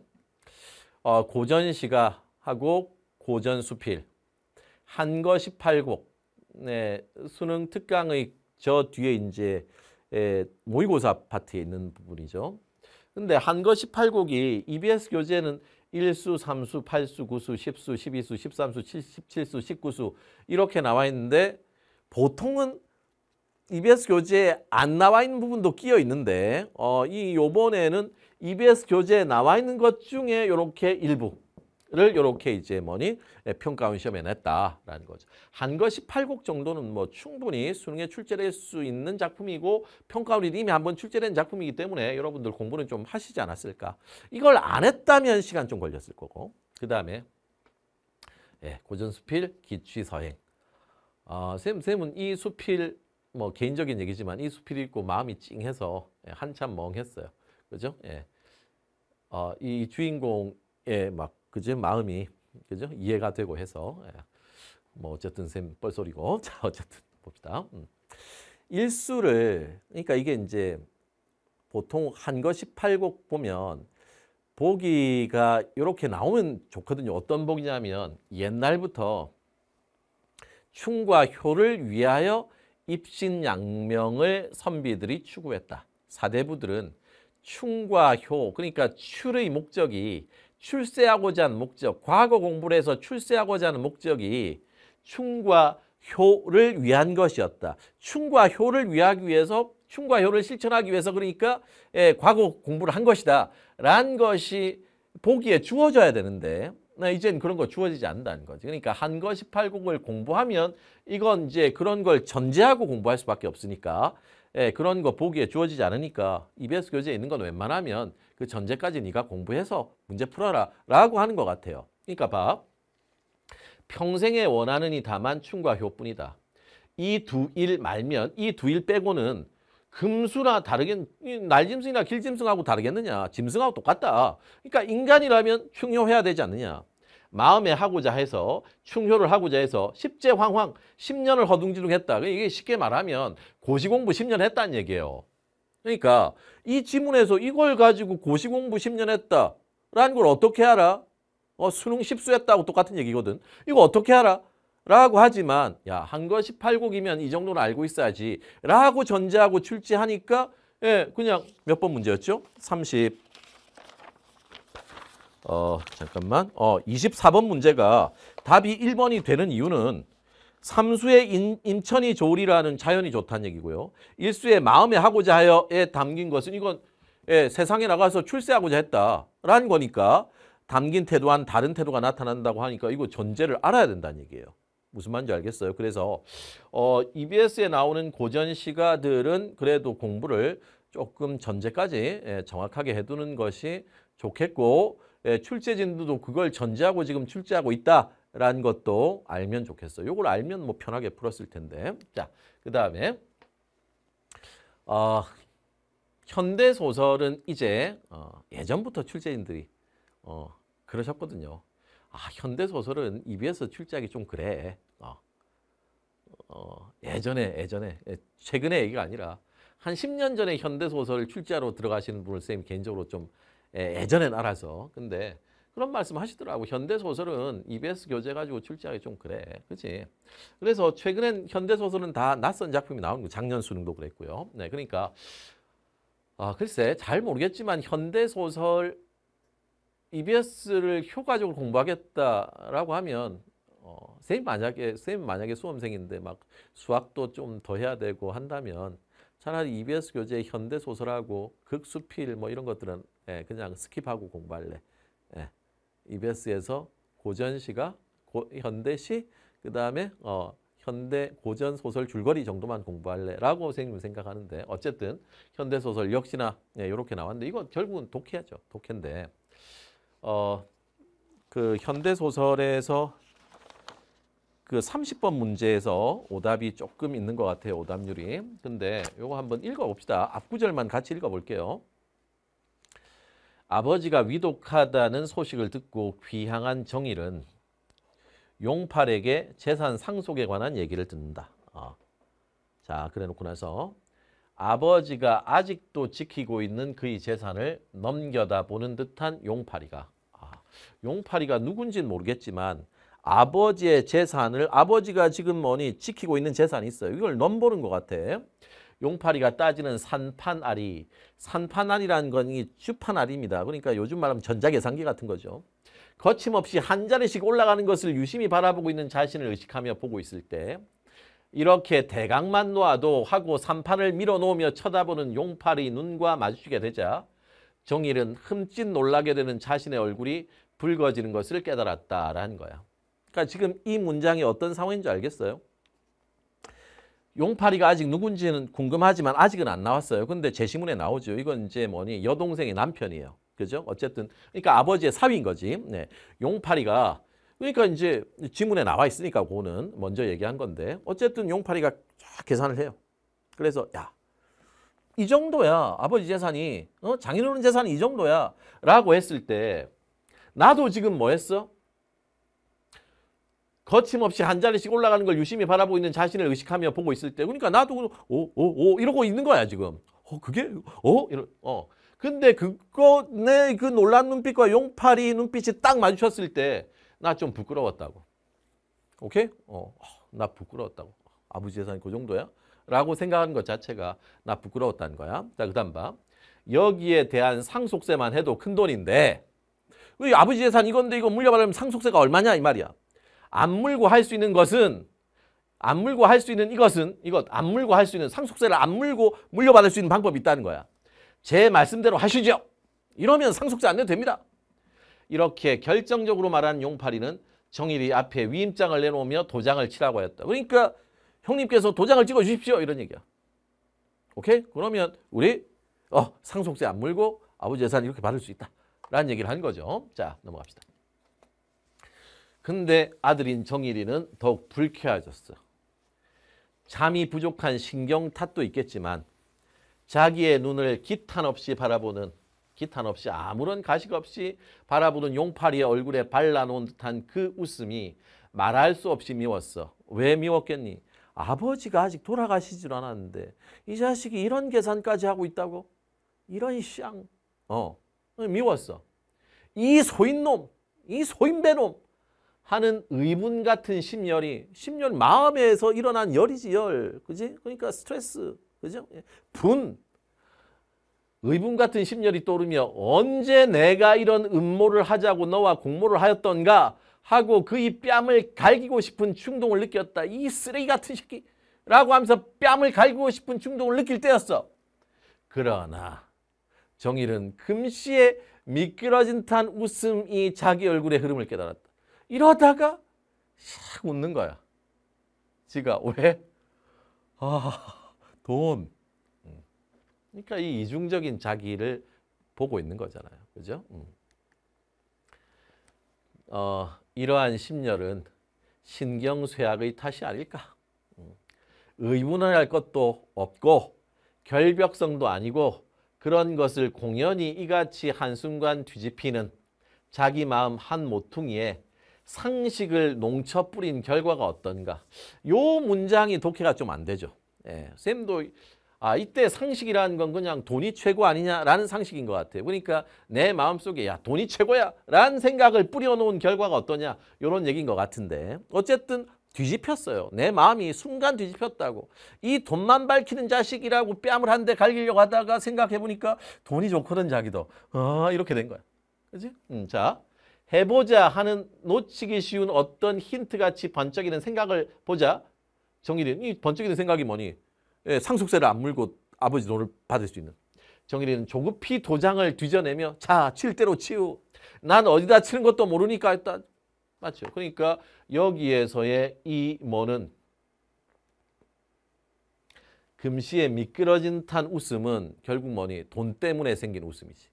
어, 고전시가하고 고전수필, 한거 18곡, 네, 수능 특강의 저 뒤에 이제 예, 모의고사 파트에 있는 부분이죠. 근데 한거 18곡이 EBS 교재는 1수, 3수, 8수, 9수, 10수, 12수, 13수, 17수, 19수 이렇게 나와 있는데 보통은 EBS 교재에 안 나와 있는 부분도 끼어 있는데 어, 이 요번에는 EBS 교재에 나와 있는 것 중에 이렇게 일부 를 이렇게 이제 뭐니 네, 평가원 시험에 냈다라는 거죠. 한 것이 8곡 정도는 뭐 충분히 수능에 출제될 수 있는 작품이고 평가원이 이미 한번 출제된 작품이기 때문에 여러분들 공부는 좀 하시지 않았을까. 이걸 안 했다면 시간 좀 걸렸을 거고 그 다음에 예, 고전수필 기취서행 어, 쌤, 쌤은 이 수필 뭐 개인적인 얘기지만 이 수필 읽고 마음이 찡해서 예, 한참 멍했어요. 그죠? 예. 어, 이 주인공의 막 그제 마음이 그죠? 이해가 되고 해서 예. 뭐 어쨌든 쌤 뻘소리고 자 어쨌든 봅시다. 음. 일수를 그러니까 이게 이제 보통 한 것이 팔곡 보면 보기가 이렇게 나오면 좋거든요. 어떤 보기냐면 옛날부터 충과 효를 위하여 입신양명을 선비들이 추구했다. 사대부들은 충과 효, 그러니까 출의 목적이 출세하고자 하는 목적, 과거 공부를 해서 출세하고자 하는 목적이 충과 효를 위한 것이었다. 충과 효를 위하기 위해서 충과 효를 실천하기 위해서 그러니까 예, 과거 공부를 한 것이다. 라는 것이 보기에 주어져야 되는데 나 이젠 그런 거 주어지지 않는다는 거지. 그러니까 한 것이 8공을 공부하면 이건 이제 그런 걸 전제하고 공부할 수밖에 없으니까 예, 그런 거 보기에 주어지지 않으니까 EBS 교재에 있는 건 웬만하면 그 전제까지 네가 공부해서 문제 풀어라 라고 하는 것 같아요. 그러니까 봐. 평생에 원하는이 다만 충과 효뿐이다. 이 두 일 말면 이 두 일 빼고는 금수나 다르긴 날짐승이나 길짐승하고 다르겠느냐. 짐승하고 똑같다. 그러니까 인간이라면 충효해야 되지 않느냐. 마음에 하고자 해서 충효를 하고자 해서 십제황황 십년을 허둥지둥 했다. 이게 쉽게 말하면 고시공부 십년 했다는 얘기예요. 그러니까 이 지문에서 이걸 가지고 고시 공부 10년 했다. 라는 걸 어떻게 알아? 어, 수능 10수 했다고 똑같은 얘기거든. 이거 어떻게 알아? 라고 하지만 야, 한 것이 8곡이면 이 정도는 알고 있어야지. 라고 전제하고 출제하니까 예, 그냥 몇 번 문제였죠? 30 어, 잠깐만. 어, 24번 문제가 답이 1번이 되는 이유는 삼수에 인 천이 좋으리라는 자연이 좋다는 얘기고요. 일수에 마음에 하고자 하여에 담긴 것은 이건 예, 세상에 나가서 출세하고자 했다라는 거니까 담긴 태도와는 다른 태도가 나타난다고 하니까 이거 전제를 알아야 된다는 얘기예요. 무슨 말인지 알겠어요. 그래서 어, EBS에 나오는 고전 시가들은 그래도 공부를 조금 전제까지 예, 정확하게 해두는 것이 좋겠고 예, 출제진도 그걸 전제하고 지금 출제하고 있다. 라는 것도 알면 좋겠어. 요걸 알면 뭐 편하게 풀었을 텐데. 자, 그 다음에 어, 아, 현대 소설은 이제 어, 예전부터 출제인들이 어, 그러셨거든요. 아, 현대 소설은 EBS 출제하기 좀 그래. 어, 어, 예전에 예전에 예, 최근에 얘기가 아니라 한 10년 전에 현대 소설 출제로 들어가시는 분을 선생님 개인적으로 좀 예, 예전엔 알아서 근데 그런 말씀 하시더라고. 현대 소설은 EBS 교재 가지고 출제하기 좀 그래. 그렇 그래서 최근엔 현대 소설은 다 낯선 작품이 나오는 거. 작년 수능도 그랬고요. 네, 그러니까 아, 글쎄 잘 모르겠지만 현대 소설 EBS를 효과적으로 공부하겠다라고 하면 어, 선생님 만약에 선생님 만약에 수험생인데 막 수학도 좀 더 해야 되고 한다면 차라리 EBS 교재 현대 소설하고 극수필 뭐 이런 것들은 예, 그냥 스킵하고 공부할래. EBS에서 고전시가 고, 현대시 그 다음에 어, 현대 고전 소설 줄거리 정도만 공부할래라고 선생님은 생각하는데 어쨌든 현대 소설 역시나 예, 이렇게 나왔는데 이건 결국은 독해야죠 독해인데 어, 그 현대 소설에서 그 30번 문제에서 오답이 조금 있는 것 같아요 오답률이 근데 이거 한번 읽어봅시다 앞구절만 같이 읽어볼게요 아버지가 위독하다는 소식을 듣고 귀향한 정일은 용팔에게 재산 상속에 관한 얘기를 듣는다. 어. 자, 그래 놓고 나서 아버지가 아직도 지키고 있는 그의 재산을 넘겨다 보는 듯한 용팔이가 아, 용팔이가 누군지는 모르겠지만 아버지의 재산을 아버지가 지금 뭐니 지키고 있는 재산이 있어요. 이걸 넘보는 것 같아. 용파리가 따지는 산판알이 산판알이라는 건이 주판알입니다. 그러니까 요즘 말하면 전자계산기 같은 거죠. 거침없이 한 자리씩 올라가는 것을 유심히 바라보고 있는 자신을 의식하며 보고 있을 때 이렇게 대각만 놓아도 하고 산판을 밀어놓으며 쳐다보는 용팔이 눈과 마주치게 되자 정일은 흠칫 놀라게 되는 자신의 얼굴이 붉어지는 것을 깨달았다라는 거야. 그러니까 지금 이 문장이 어떤 상황인 줄 알겠어요? 용팔이가 아직 누군지는 궁금하지만 아직은 안 나왔어요. 근데 제시문에 나오죠. 이건 이제 뭐니 여동생의 남편이에요. 그죠? 어쨌든 그러니까 아버지의 사위인 거지. 네. 용팔이가 그러니까 이제 지문에 나와 있으니까 고는 먼저 얘기한 건데 어쨌든 용팔이가 쫙 계산을 해요. 그래서 야 이 정도야 아버지 재산이 어? 장인어른 재산이 이 정도야 라고 했을 때 나도 지금 뭐 했어? 거침없이 한 자리씩 올라가는 걸 유심히 바라보고 있는 자신을 의식하며 보고 있을 때 그러니까 나도 오오오 오, 오, 이러고 있는 거야 지금 어 그게 어 이런 어 근데 그거 내 그 놀란 눈빛과 용팔이 눈빛이 딱 마주쳤을 때 나 좀 부끄러웠다고 오케이 어나 아, 부끄러웠다고 아버지 세산이그 정도야 라고 생각하는 것 자체가 나 부끄러웠다는 거야 자 그 다음 봐 여기에 대한 상속세만 해도 큰 돈인데 아버지 재산 이건데 이거 물려받으면 상속세가 얼마냐 이 말이야 안 물고 할 수 있는 것은 안 물고 할 수 있는 이것은 이것 안 물고 할 수 있는 상속세를 안 물고 물려받을 수 있는 방법이 있다는 거야. 제 말씀대로 하시죠. 이러면 상속세 안 내도 됩니다. 이렇게 결정적으로 말하 용팔이는 정일이 앞에 위임장을 내놓으며 도장을 치라고 하였다. 그러니까 형님께서 도장을 찍어 주십시오. 이런 얘기야. 오케이? 그러면 우리 어, 상속세 안 물고 아버지 재산 이렇게 받을 수 있다. 라는 얘기를 하 거죠. 자, 넘어갑시다. 근데 아들인 정일이는 더욱 불쾌해졌어. 잠이 부족한 신경 탓도 있겠지만 자기의 눈을 기탄 없이 바라보는 기탄 없이 아무런 가식 없이 바라보는 용팔이의 얼굴에 발라놓은 듯한 그 웃음이 말할 수 없이 미웠어. 왜 미웠겠니? 아버지가 아직 돌아가시질 않았는데 이 자식이 이런 계산까지 하고 있다고? 이런 쌍. 어. 미웠어. 이 소인놈, 이 소인배놈, 하는 의문 같은 심열이 심열 마음에서 일어난 열이지 열. 그지? 그러니까 스트레스. 그죠? 예. 분. 의분 같은 심열이 떠오르며 언제 내가 이런 음모를 하자고 너와 공모를 하였던가 하고 그의 뺨을 갈기고 싶은 충동을 느꼈다. 이 쓰레기 같은 새끼. 라고 하면서 뺨을 갈기고 싶은 충동을 느낄 때였어. 그러나 정일은 금시에 미끄러진 듯 웃음이 자기 얼굴의 흐름을 깨달았다. 이러다가 샥 웃는 거야. 지가 왜? 아, 돈. 음. 그러니까 이 이중적인 자기를 보고 있는 거잖아요. 그죠? 음. 어, 이러한 심렬은 신경쇠약의 탓이 아닐까. 음. 의문할 것도 없고 결벽성도 아니고 그런 것을 공연히 이같이 한순간 뒤집히는 자기 마음 한 모퉁이에 상식을 농쳐 뿌린 결과가 어떤가. 요 문장이 독해가 좀 안 되죠. 예, 쌤도 아 이때 상식이라는 건 그냥 돈이 최고 아니냐라는 상식인 것 같아요. 그러니까 내 마음속에 야 돈이 최고야 라는 생각을 뿌려놓은 결과가 어떠냐 이런 얘기인 것 같은데 어쨌든 뒤집혔어요. 내 마음이 순간 뒤집혔다고. 이 돈만 밝히는 자식이라고 뺨을 한 대 갈기려고 하다가 생각해보니까 돈이 좋거든 자기도. 아 이렇게 된 거야. 그지? 음, 자 해보자 하는 놓치기 쉬운 어떤 힌트같이 번쩍이는 생각을 보자. 정일이는 이 번쩍이는 생각이 뭐니? 예, 상속세를 안 물고 아버지 돈을 받을 수 있는. 정일이는 조급히 도장을 뒤져내며 자, 칠 대로 치우. 난 어디다 치는 것도 모르니까 했다. 맞죠. 그러니까 여기에서의 이 뭐는 금시에 미끄러진 탄 웃음은 결국 뭐니? 돈 때문에 생긴 웃음이지.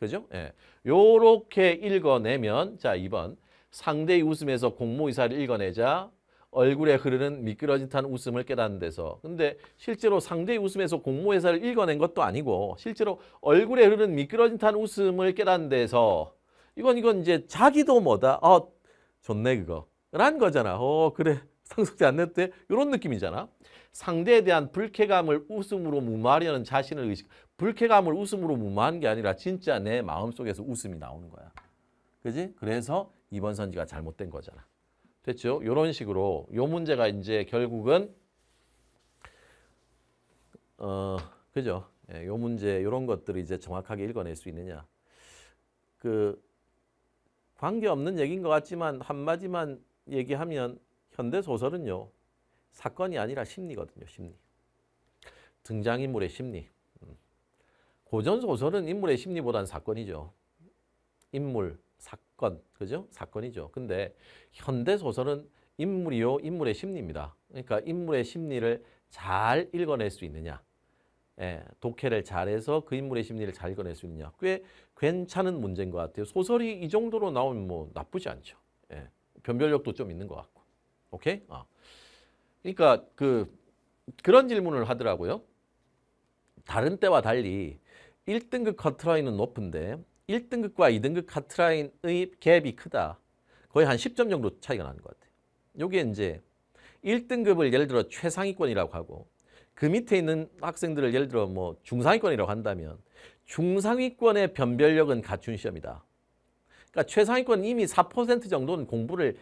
그죠? 예. 요렇게 읽어내면 자 2번 상대의 웃음에서 공모이사를 읽어내자 얼굴에 흐르는 미끄러진 듯한 웃음을 깨닫는 데서 근데 실제로 상대의 웃음에서 공모회사를 읽어낸 것도 아니고 실제로 얼굴에 흐르는 미끄러진 듯한 웃음을 깨닫는 데서 이건 이건 이제 자기도 뭐다 어 좋네 그거 라는 거잖아 어 그래 상속세 안 냈대 이런 느낌이잖아 상대에 대한 불쾌감을 웃음으로 무마하려는 자신을 의식 불쾌감을 웃음으로 무마한 게 아니라 진짜 내 마음속에서 웃음이 나오는 거야. 그지? 그래서 이번 선지가 잘못된 거잖아. 됐죠? 이런 식으로 요 문제가 이제 결국은 어 그죠? 예, 문제 요런 것들을 이제 정확하게 읽어낼 수 있느냐. 그 관계없는 얘기인 것 같지만 한마디만 얘기하면 현대 소설은요. 사건이 아니라 심리거든요. 심리. 등장인물의 심리. 고전소설은 인물의 심리보다는 사건이죠. 인물, 사건, 그죠? 사건이죠. 근데 현대소설은 인물이요, 인물의 심리입니다. 그러니까 인물의 심리를 잘 읽어낼 수 있느냐. 예, 독해를 잘해서 그 인물의 심리를 잘 읽어낼 수 있느냐. 꽤 괜찮은 문제인 것 같아요. 소설이 이 정도로 나오면 뭐 나쁘지 않죠. 예, 변별력도 좀 있는 것 같고. 오케이? 어. 그러니까 그, 그런 질문을 하더라고요. 다른 때와 달리 1등급 커트라인은 높은데 1등급과 2등급 커트라인의 갭이 크다. 거의 한 10점 정도 차이가 나는 것 같아요. 요게 이제 1등급을 예를 들어 최상위권이라고 하고 그 밑에 있는 학생들을 예를 들어 뭐 중상위권이라고 한다면 중상위권의 변별력은 갖춘 시험이다. 그러니까 최상위권 이미 4% 정도는 공부를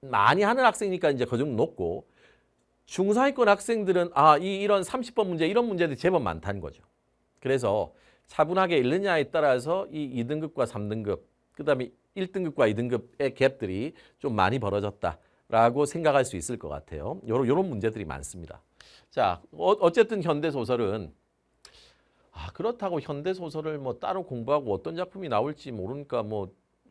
많이 하는 학생이니까 이제 그 정도 높고 중상위권 학생들은 아, 이 이런 30번 문제 이런 문제들 제법 많다는 거죠. 그래서 차분하게 읽느냐에 따라서 이 2등급과 3등급, 그 다음에 1등급과 2등급의 갭들이 좀 많이 벌어졌다라고 생각할 수 있을 것 같아요. 요런, 요런 문제들이 많습니다. 자, 어, 쨌든 현대소설은 아, 그렇다고 현대소설을 뭐 따로 공부하고 어떤 작품이 나올지 모르니까 뭐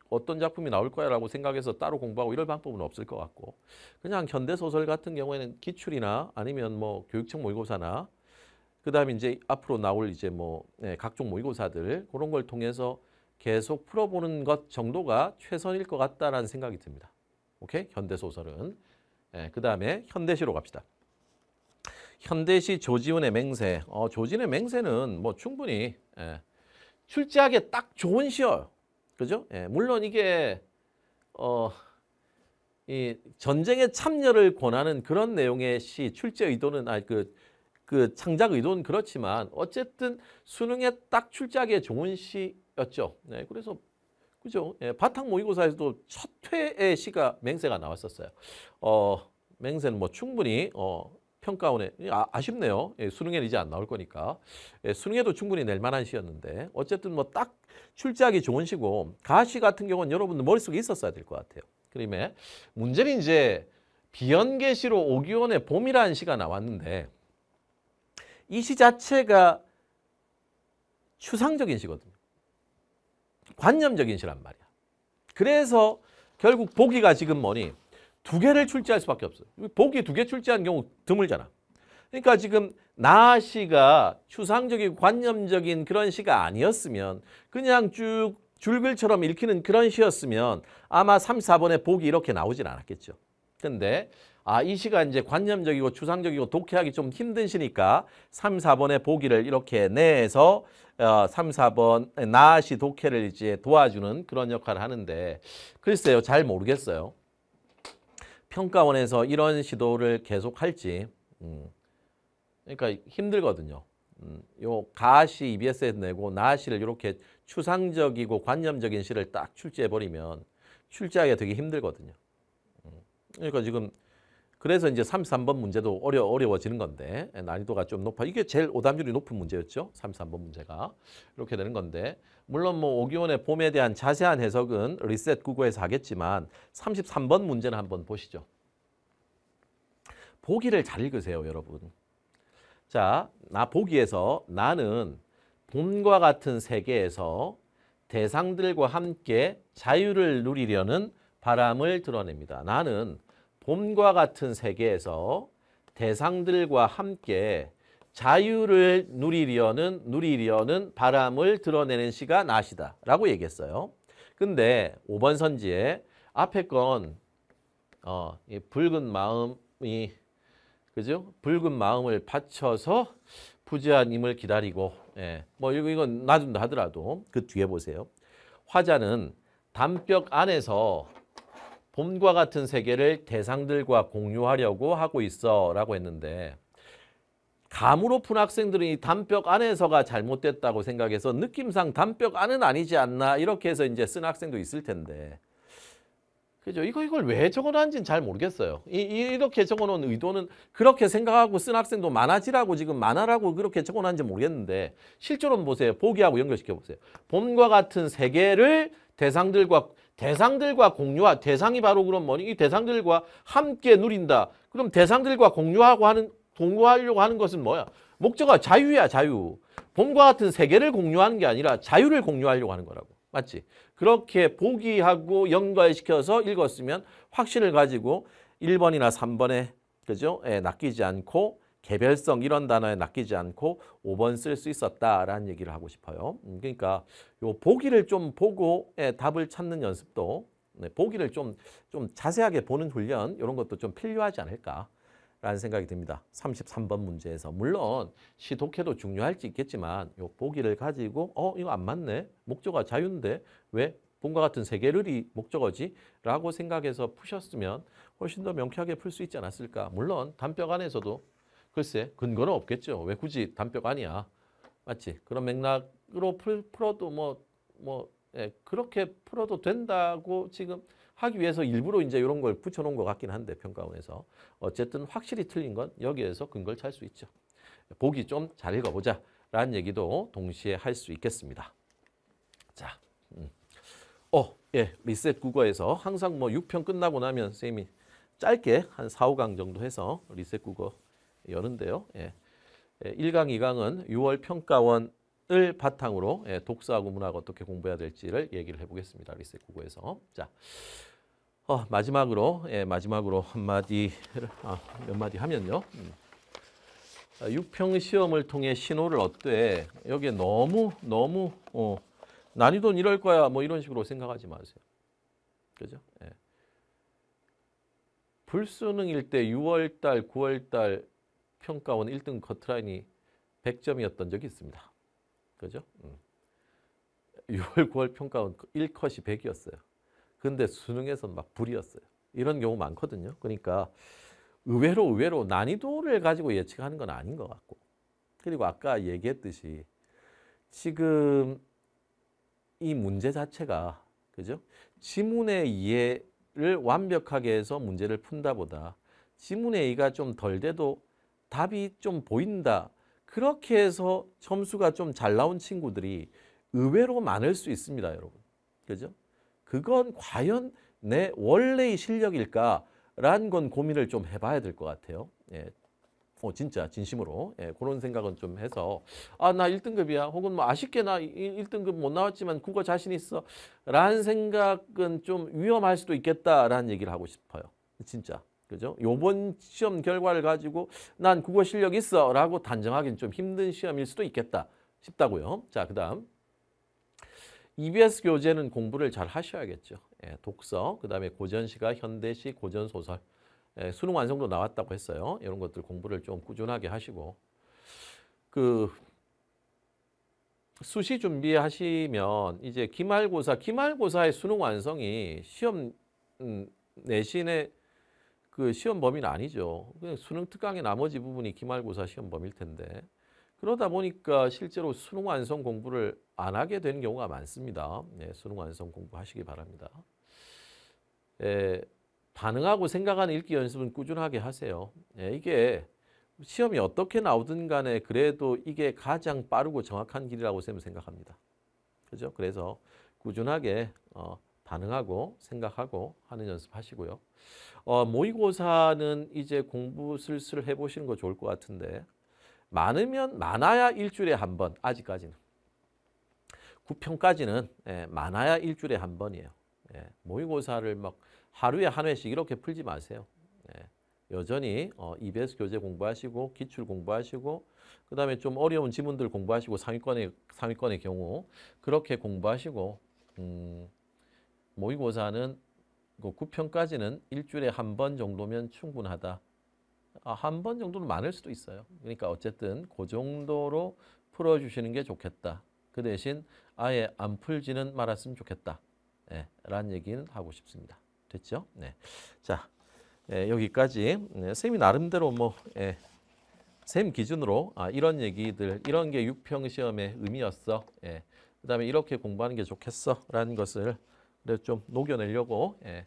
어떤 작품이 나올 거야 라고 생각해서 따로 공부하고 이럴 방법은 없을 것 같고 그냥 현대소설 같은 경우에는 기출이나 아니면 뭐 교육청 모의고사나 그다음에 이제 앞으로 나올 이제 뭐 예, 각종 모의고사들 그런 걸 통해서 계속 풀어보는 것 정도가 최선일 것 같다라는 생각이 듭니다. 오케이? 현대 소설은 네, 예, 그다음에 현대시로 갑시다. 현대시 조지훈의 맹세. 어, 조진의 맹세는 뭐 충분히 예, 출제하기에 딱 좋은 시어요. 그죠? 예, 물론 이게 어, 이 전쟁에 참여를 권하는 그런 내용의 시 출제 의도는 아그 그 창작 의도는 그렇지만 어쨌든 수능에 딱 출제하기에 좋은 시였죠. 네, 그래서 그죠? 예, 바탕 모의고사에서도 첫 회의 시가 맹세가 나왔었어요. 어, 맹세는 뭐 충분히 어, 평가원에 아, 쉽네요 예, 수능에는 이제 안 나올 거니까. 예, 수능에도 충분히 낼 만한 시였는데 어쨌든 뭐 딱 출제하기 좋은 시고 가시 같은 경우는 여러분들 머릿속에 있었어야 될 것 같아요. 그림에 문제는 이제 비연계시로 오기원의 봄이라는 시가 나왔는데 이시 자체가 추상적인 시거든요. 관념적인 시란 말이야. 그래서 결국 보기가 지금 뭐니 두 개를 출제할 수밖에 없어요. 보기 두 개 출제한 경우 드물잖아. 그러니까 지금 나 시가 추상적이고 관념적인 그런 시가 아니었으면 그냥 쭉 줄글처럼 읽히는 그런 시였으면 아마 3, 4번에 보기 이렇게 나오진 않았겠죠. 근데 아, 이 시간 이제 관념적이고 추상적이고 독해하기 좀 힘든 시니까 3, 4번의 보기를 이렇게 내서 어, 3, 4번 나시 독해를 이제 도와주는 그런 역할을 하는데 글쎄요. 잘 모르겠어요. 평가원에서 이런 시도를 계속 할지 음, 그러니까 힘들거든요. 음, 요 가시 EBS에 내고 나시를 이렇게 추상적이고 관념적인 시를 딱 출제해버리면 출제하기가 되게 힘들거든요. 음, 그러니까 지금 그래서 이제 33번 문제도 어려, 어려워지는 건데 예, 난이도가 좀 높아. 이게 제일 오답률이 높은 문제였죠. 33번 문제가. 이렇게 되는 건데 물론 뭐 오기원의 봄에 대한 자세한 해석은 리셋 국어에서 하겠지만 33번 문제는 한번 보시죠. 보기를 잘 읽으세요, 여러분. 자, 나 보기에서 나는 봄과 같은 세계에서 대상들과 함께 자유를 누리려는 바람을 드러냅니다. 나는 봄과 같은 세계에서 대상들과 함께 자유를 누리려는 누리려는 바람을 드러내는 시가 나시다 라고 얘기했어요. 근데 5번 선지에 앞에 건 어, 붉은 마음이 그죠? 붉은 마음을 바쳐서 부재한 임을 기다리고 예, 뭐 이건 놔둔다 하더라도 그 뒤에 보세요. 화자는 담벽 안에서 봄과 같은 세계를 대상들과 공유하려고 하고 있어 라고 했는데 감으로 푼 학생들이 담벽 안에서가 잘못됐다고 생각해서 느낌상 담벽 안은 아니지 않나 이렇게 해서 이제 쓴 학생도 있을 텐데 그죠? 이거 이걸 왜 적어놨는지는 잘 모르겠어요. 이, 이렇게 적어놓은 의도는 그렇게 생각하고 쓴 학생도 만화지라고 지금 만화라고 그렇게 적어놨는지 모르겠는데 실제로는 보세요. 보기하고 연결시켜 보세요. 봄과 같은 세계를 대상들과 대상들과 공유와 대상이 바로 그럼 뭐니? 이 대상들과 함께 누린다. 그럼 대상들과 공유하고 하는 공유하려고 하는 것은 뭐야? 목적은 자유야 자유. 봄과 같은 세계를 공유하는 게 아니라 자유를 공유하려고 하는 거라고. 맞지? 그렇게 보기하고 연결시켜서 읽었으면 확신을 가지고 1번이나 3번에 그죠? 예, 낚이지 않고 개별성 이런 단어에 낚이지 않고 5번 쓸 수 있었다라는 얘기를 하고 싶어요. 음, 그러니까 요 보기를 좀보고 답을 찾는 연습도 네, 보기를 좀, 좀 자세하게 보는 훈련 이런 것도 좀 필요하지 않을까라는 생각이 듭니다. 33번 문제에서 물론 시독해도 중요할지 있겠지만 요 보기를 가지고 어 이거 안 맞네 목적어 자유인데 왜 본과 같은 세계를이 목적어지? 라고 생각해서 푸셨으면 훨씬 더 명쾌하게 풀 수 있지 않았을까. 물론 단뼈 간에서도 글쎄 근거는 없겠죠. 왜 굳이 담벽 아니야. 맞지? 그런 맥락으로 풀, 풀어도 뭐, 뭐 예, 그렇게 풀어도 된다고 지금 하기 위해서 일부러 이제 이런 걸 붙여놓은 것 같긴 한데 평가원에서 어쨌든 확실히 틀린 건 여기에서 근거를 찰수 있죠. 보기 좀 잘 읽어보자 라는 얘기도 동시에 할 수 있겠습니다. 자, 음. 어, 예, 리셋 국어에서 항상 뭐 6편 끝나고 나면 쌤이 짧게 한 4, 5강 정도 해서 리셋 국어 여는데요. 예. 1강, 예, 2강은 6월 평가원을 바탕으로 예, 독서하고 문학 어떻게 공부해야 될지를 얘기를 해보겠습니다. 리셋 국어에서. 자, 어, 마지막으로 예, 마지막으로 한 마디 아, 몇 마디 하면요. 음. 아, 육평 시험을 통해 신호를 얻되 여기에 너무 너무 어, 난이도는 이럴 거야 뭐 이런 식으로 생각하지 마세요. 그죠? 예. 불수능일 때 6월달, 9월달 평가원 1등 커트라인이 100점이었던 적이 있습니다. 그죠? 음. 6월, 9월 평가원 1컷이 100이었어요. 근데 수능에서는 막 불이었어요. 이런 경우 많거든요. 그러니까 의외로 의외로 난이도를 가지고 예측하는 건 아닌 것 같고 그리고 아까 얘기했듯이 지금 이 문제 자체가 그죠? 지문의 이해를 완벽하게 해서 문제를 푼다 보다 지문의 이해가 좀 덜 돼도 답이 좀 보인다. 그렇게 해서 점수가 좀 잘 나온 친구들이 의외로 많을 수 있습니다, 여러분. 그죠? 그건 과연 내 원래의 실력일까라는 건 고민을 좀 해봐야 될 것 같아요. 예. 어, 진짜 진심으로 예, 그런 생각은 좀 해서 아나 1등급이야 혹은 뭐 아쉽게 나 1등급 못 나왔지만 국어 자신 있어 라는 생각은 좀 위험할 수도 있겠다라는 얘기를 하고 싶어요 진짜 그죠? 요번 시험 결과를 가지고 난 국어 실력 있어 라고 단정하기는 좀 힘든 시험일 수도 있겠다 싶다고요. 자, 그 다음. EBS 교재는 공부를 잘 하셔야겠죠. 예, 독서, 그 다음에 고전시가, 현대시, 고전소설, 예, 수능 완성도 나왔다고 했어요. 이런 것들 공부를 좀 꾸준하게 하시고 그 수시 준비하시면 이제 기말고사, 기말고사의 수능 완성이 시험 음, 내신에 그 시험 범위는 아니죠. 그냥 수능 특강의 나머지 부분이 기말고사 시험 범위일 텐데 그러다 보니까 실제로 수능 완성 공부를 안 하게 되는 경우가 많습니다. 네, 수능 완성 공부하시기 바랍니다. 에, 예, 반응하고 생각하는 읽기 연습은 꾸준하게 하세요. 에, 예, 이게 시험이 어떻게 나오든 간에 그래도 이게 가장 빠르고 정확한 길이라고 쌤은 생각합니다. 그죠? 그래서 꾸준하게 어, 반응하고 생각하고 하는 연습하시고요. 어, 모의고사는 이제 공부 슬슬 해보시는 거 좋을 것 같은데 많으면 많아야 일주일에 한 번 아직까지는 9평까지는 예, 많아야 일주일에 한 번이에요. 예, 모의고사를 막 하루에 한 회씩 이렇게 풀지 마세요. 예, 여전히 어, EBS 교재 공부하시고 기출 공부하시고 그 다음에 좀 어려운 지문들 공부하시고 상위권의 상위권의 경우 그렇게 공부하시고 음, 모의고사는 그 9편까지는 일주일에 한 번 정도면 충분하다. 아, 한번 정도는 많을 수도 있어요. 그러니까 어쨌든 그 정도로 풀어주시는 게 좋겠다. 그 대신 아예 안 풀지는 말았으면 좋겠다. 예, 라는 얘기는 하고 싶습니다. 됐죠? 네. 자, 예, 여기까지 예, 쌤이 나름대로 뭐 예, 쌤 기준으로 아, 이런 얘기들, 이런 게 6평 시험의 의미였어. 예, 그 다음에 이렇게 공부하는 게 좋겠어. 라는 것을 네, 좀 녹여내려고 예,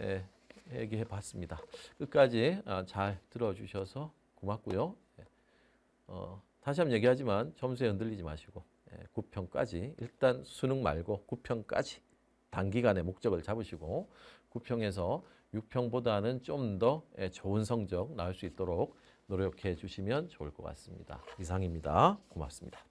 예, 얘기해 봤습니다. 끝까지 어, 잘 들어주셔서 고맙고요. 예. 어, 다시 한번 얘기하지만 점수에 흔들리지 마시고 9평까지 예, 일단 수능 말고 9평까지 단기간에 목적을 잡으시고 9평에서 6평보다는 좀더 예, 좋은 성적 나올 수 있도록 노력해 주시면 좋을 것 같습니다. 이상입니다. 고맙습니다.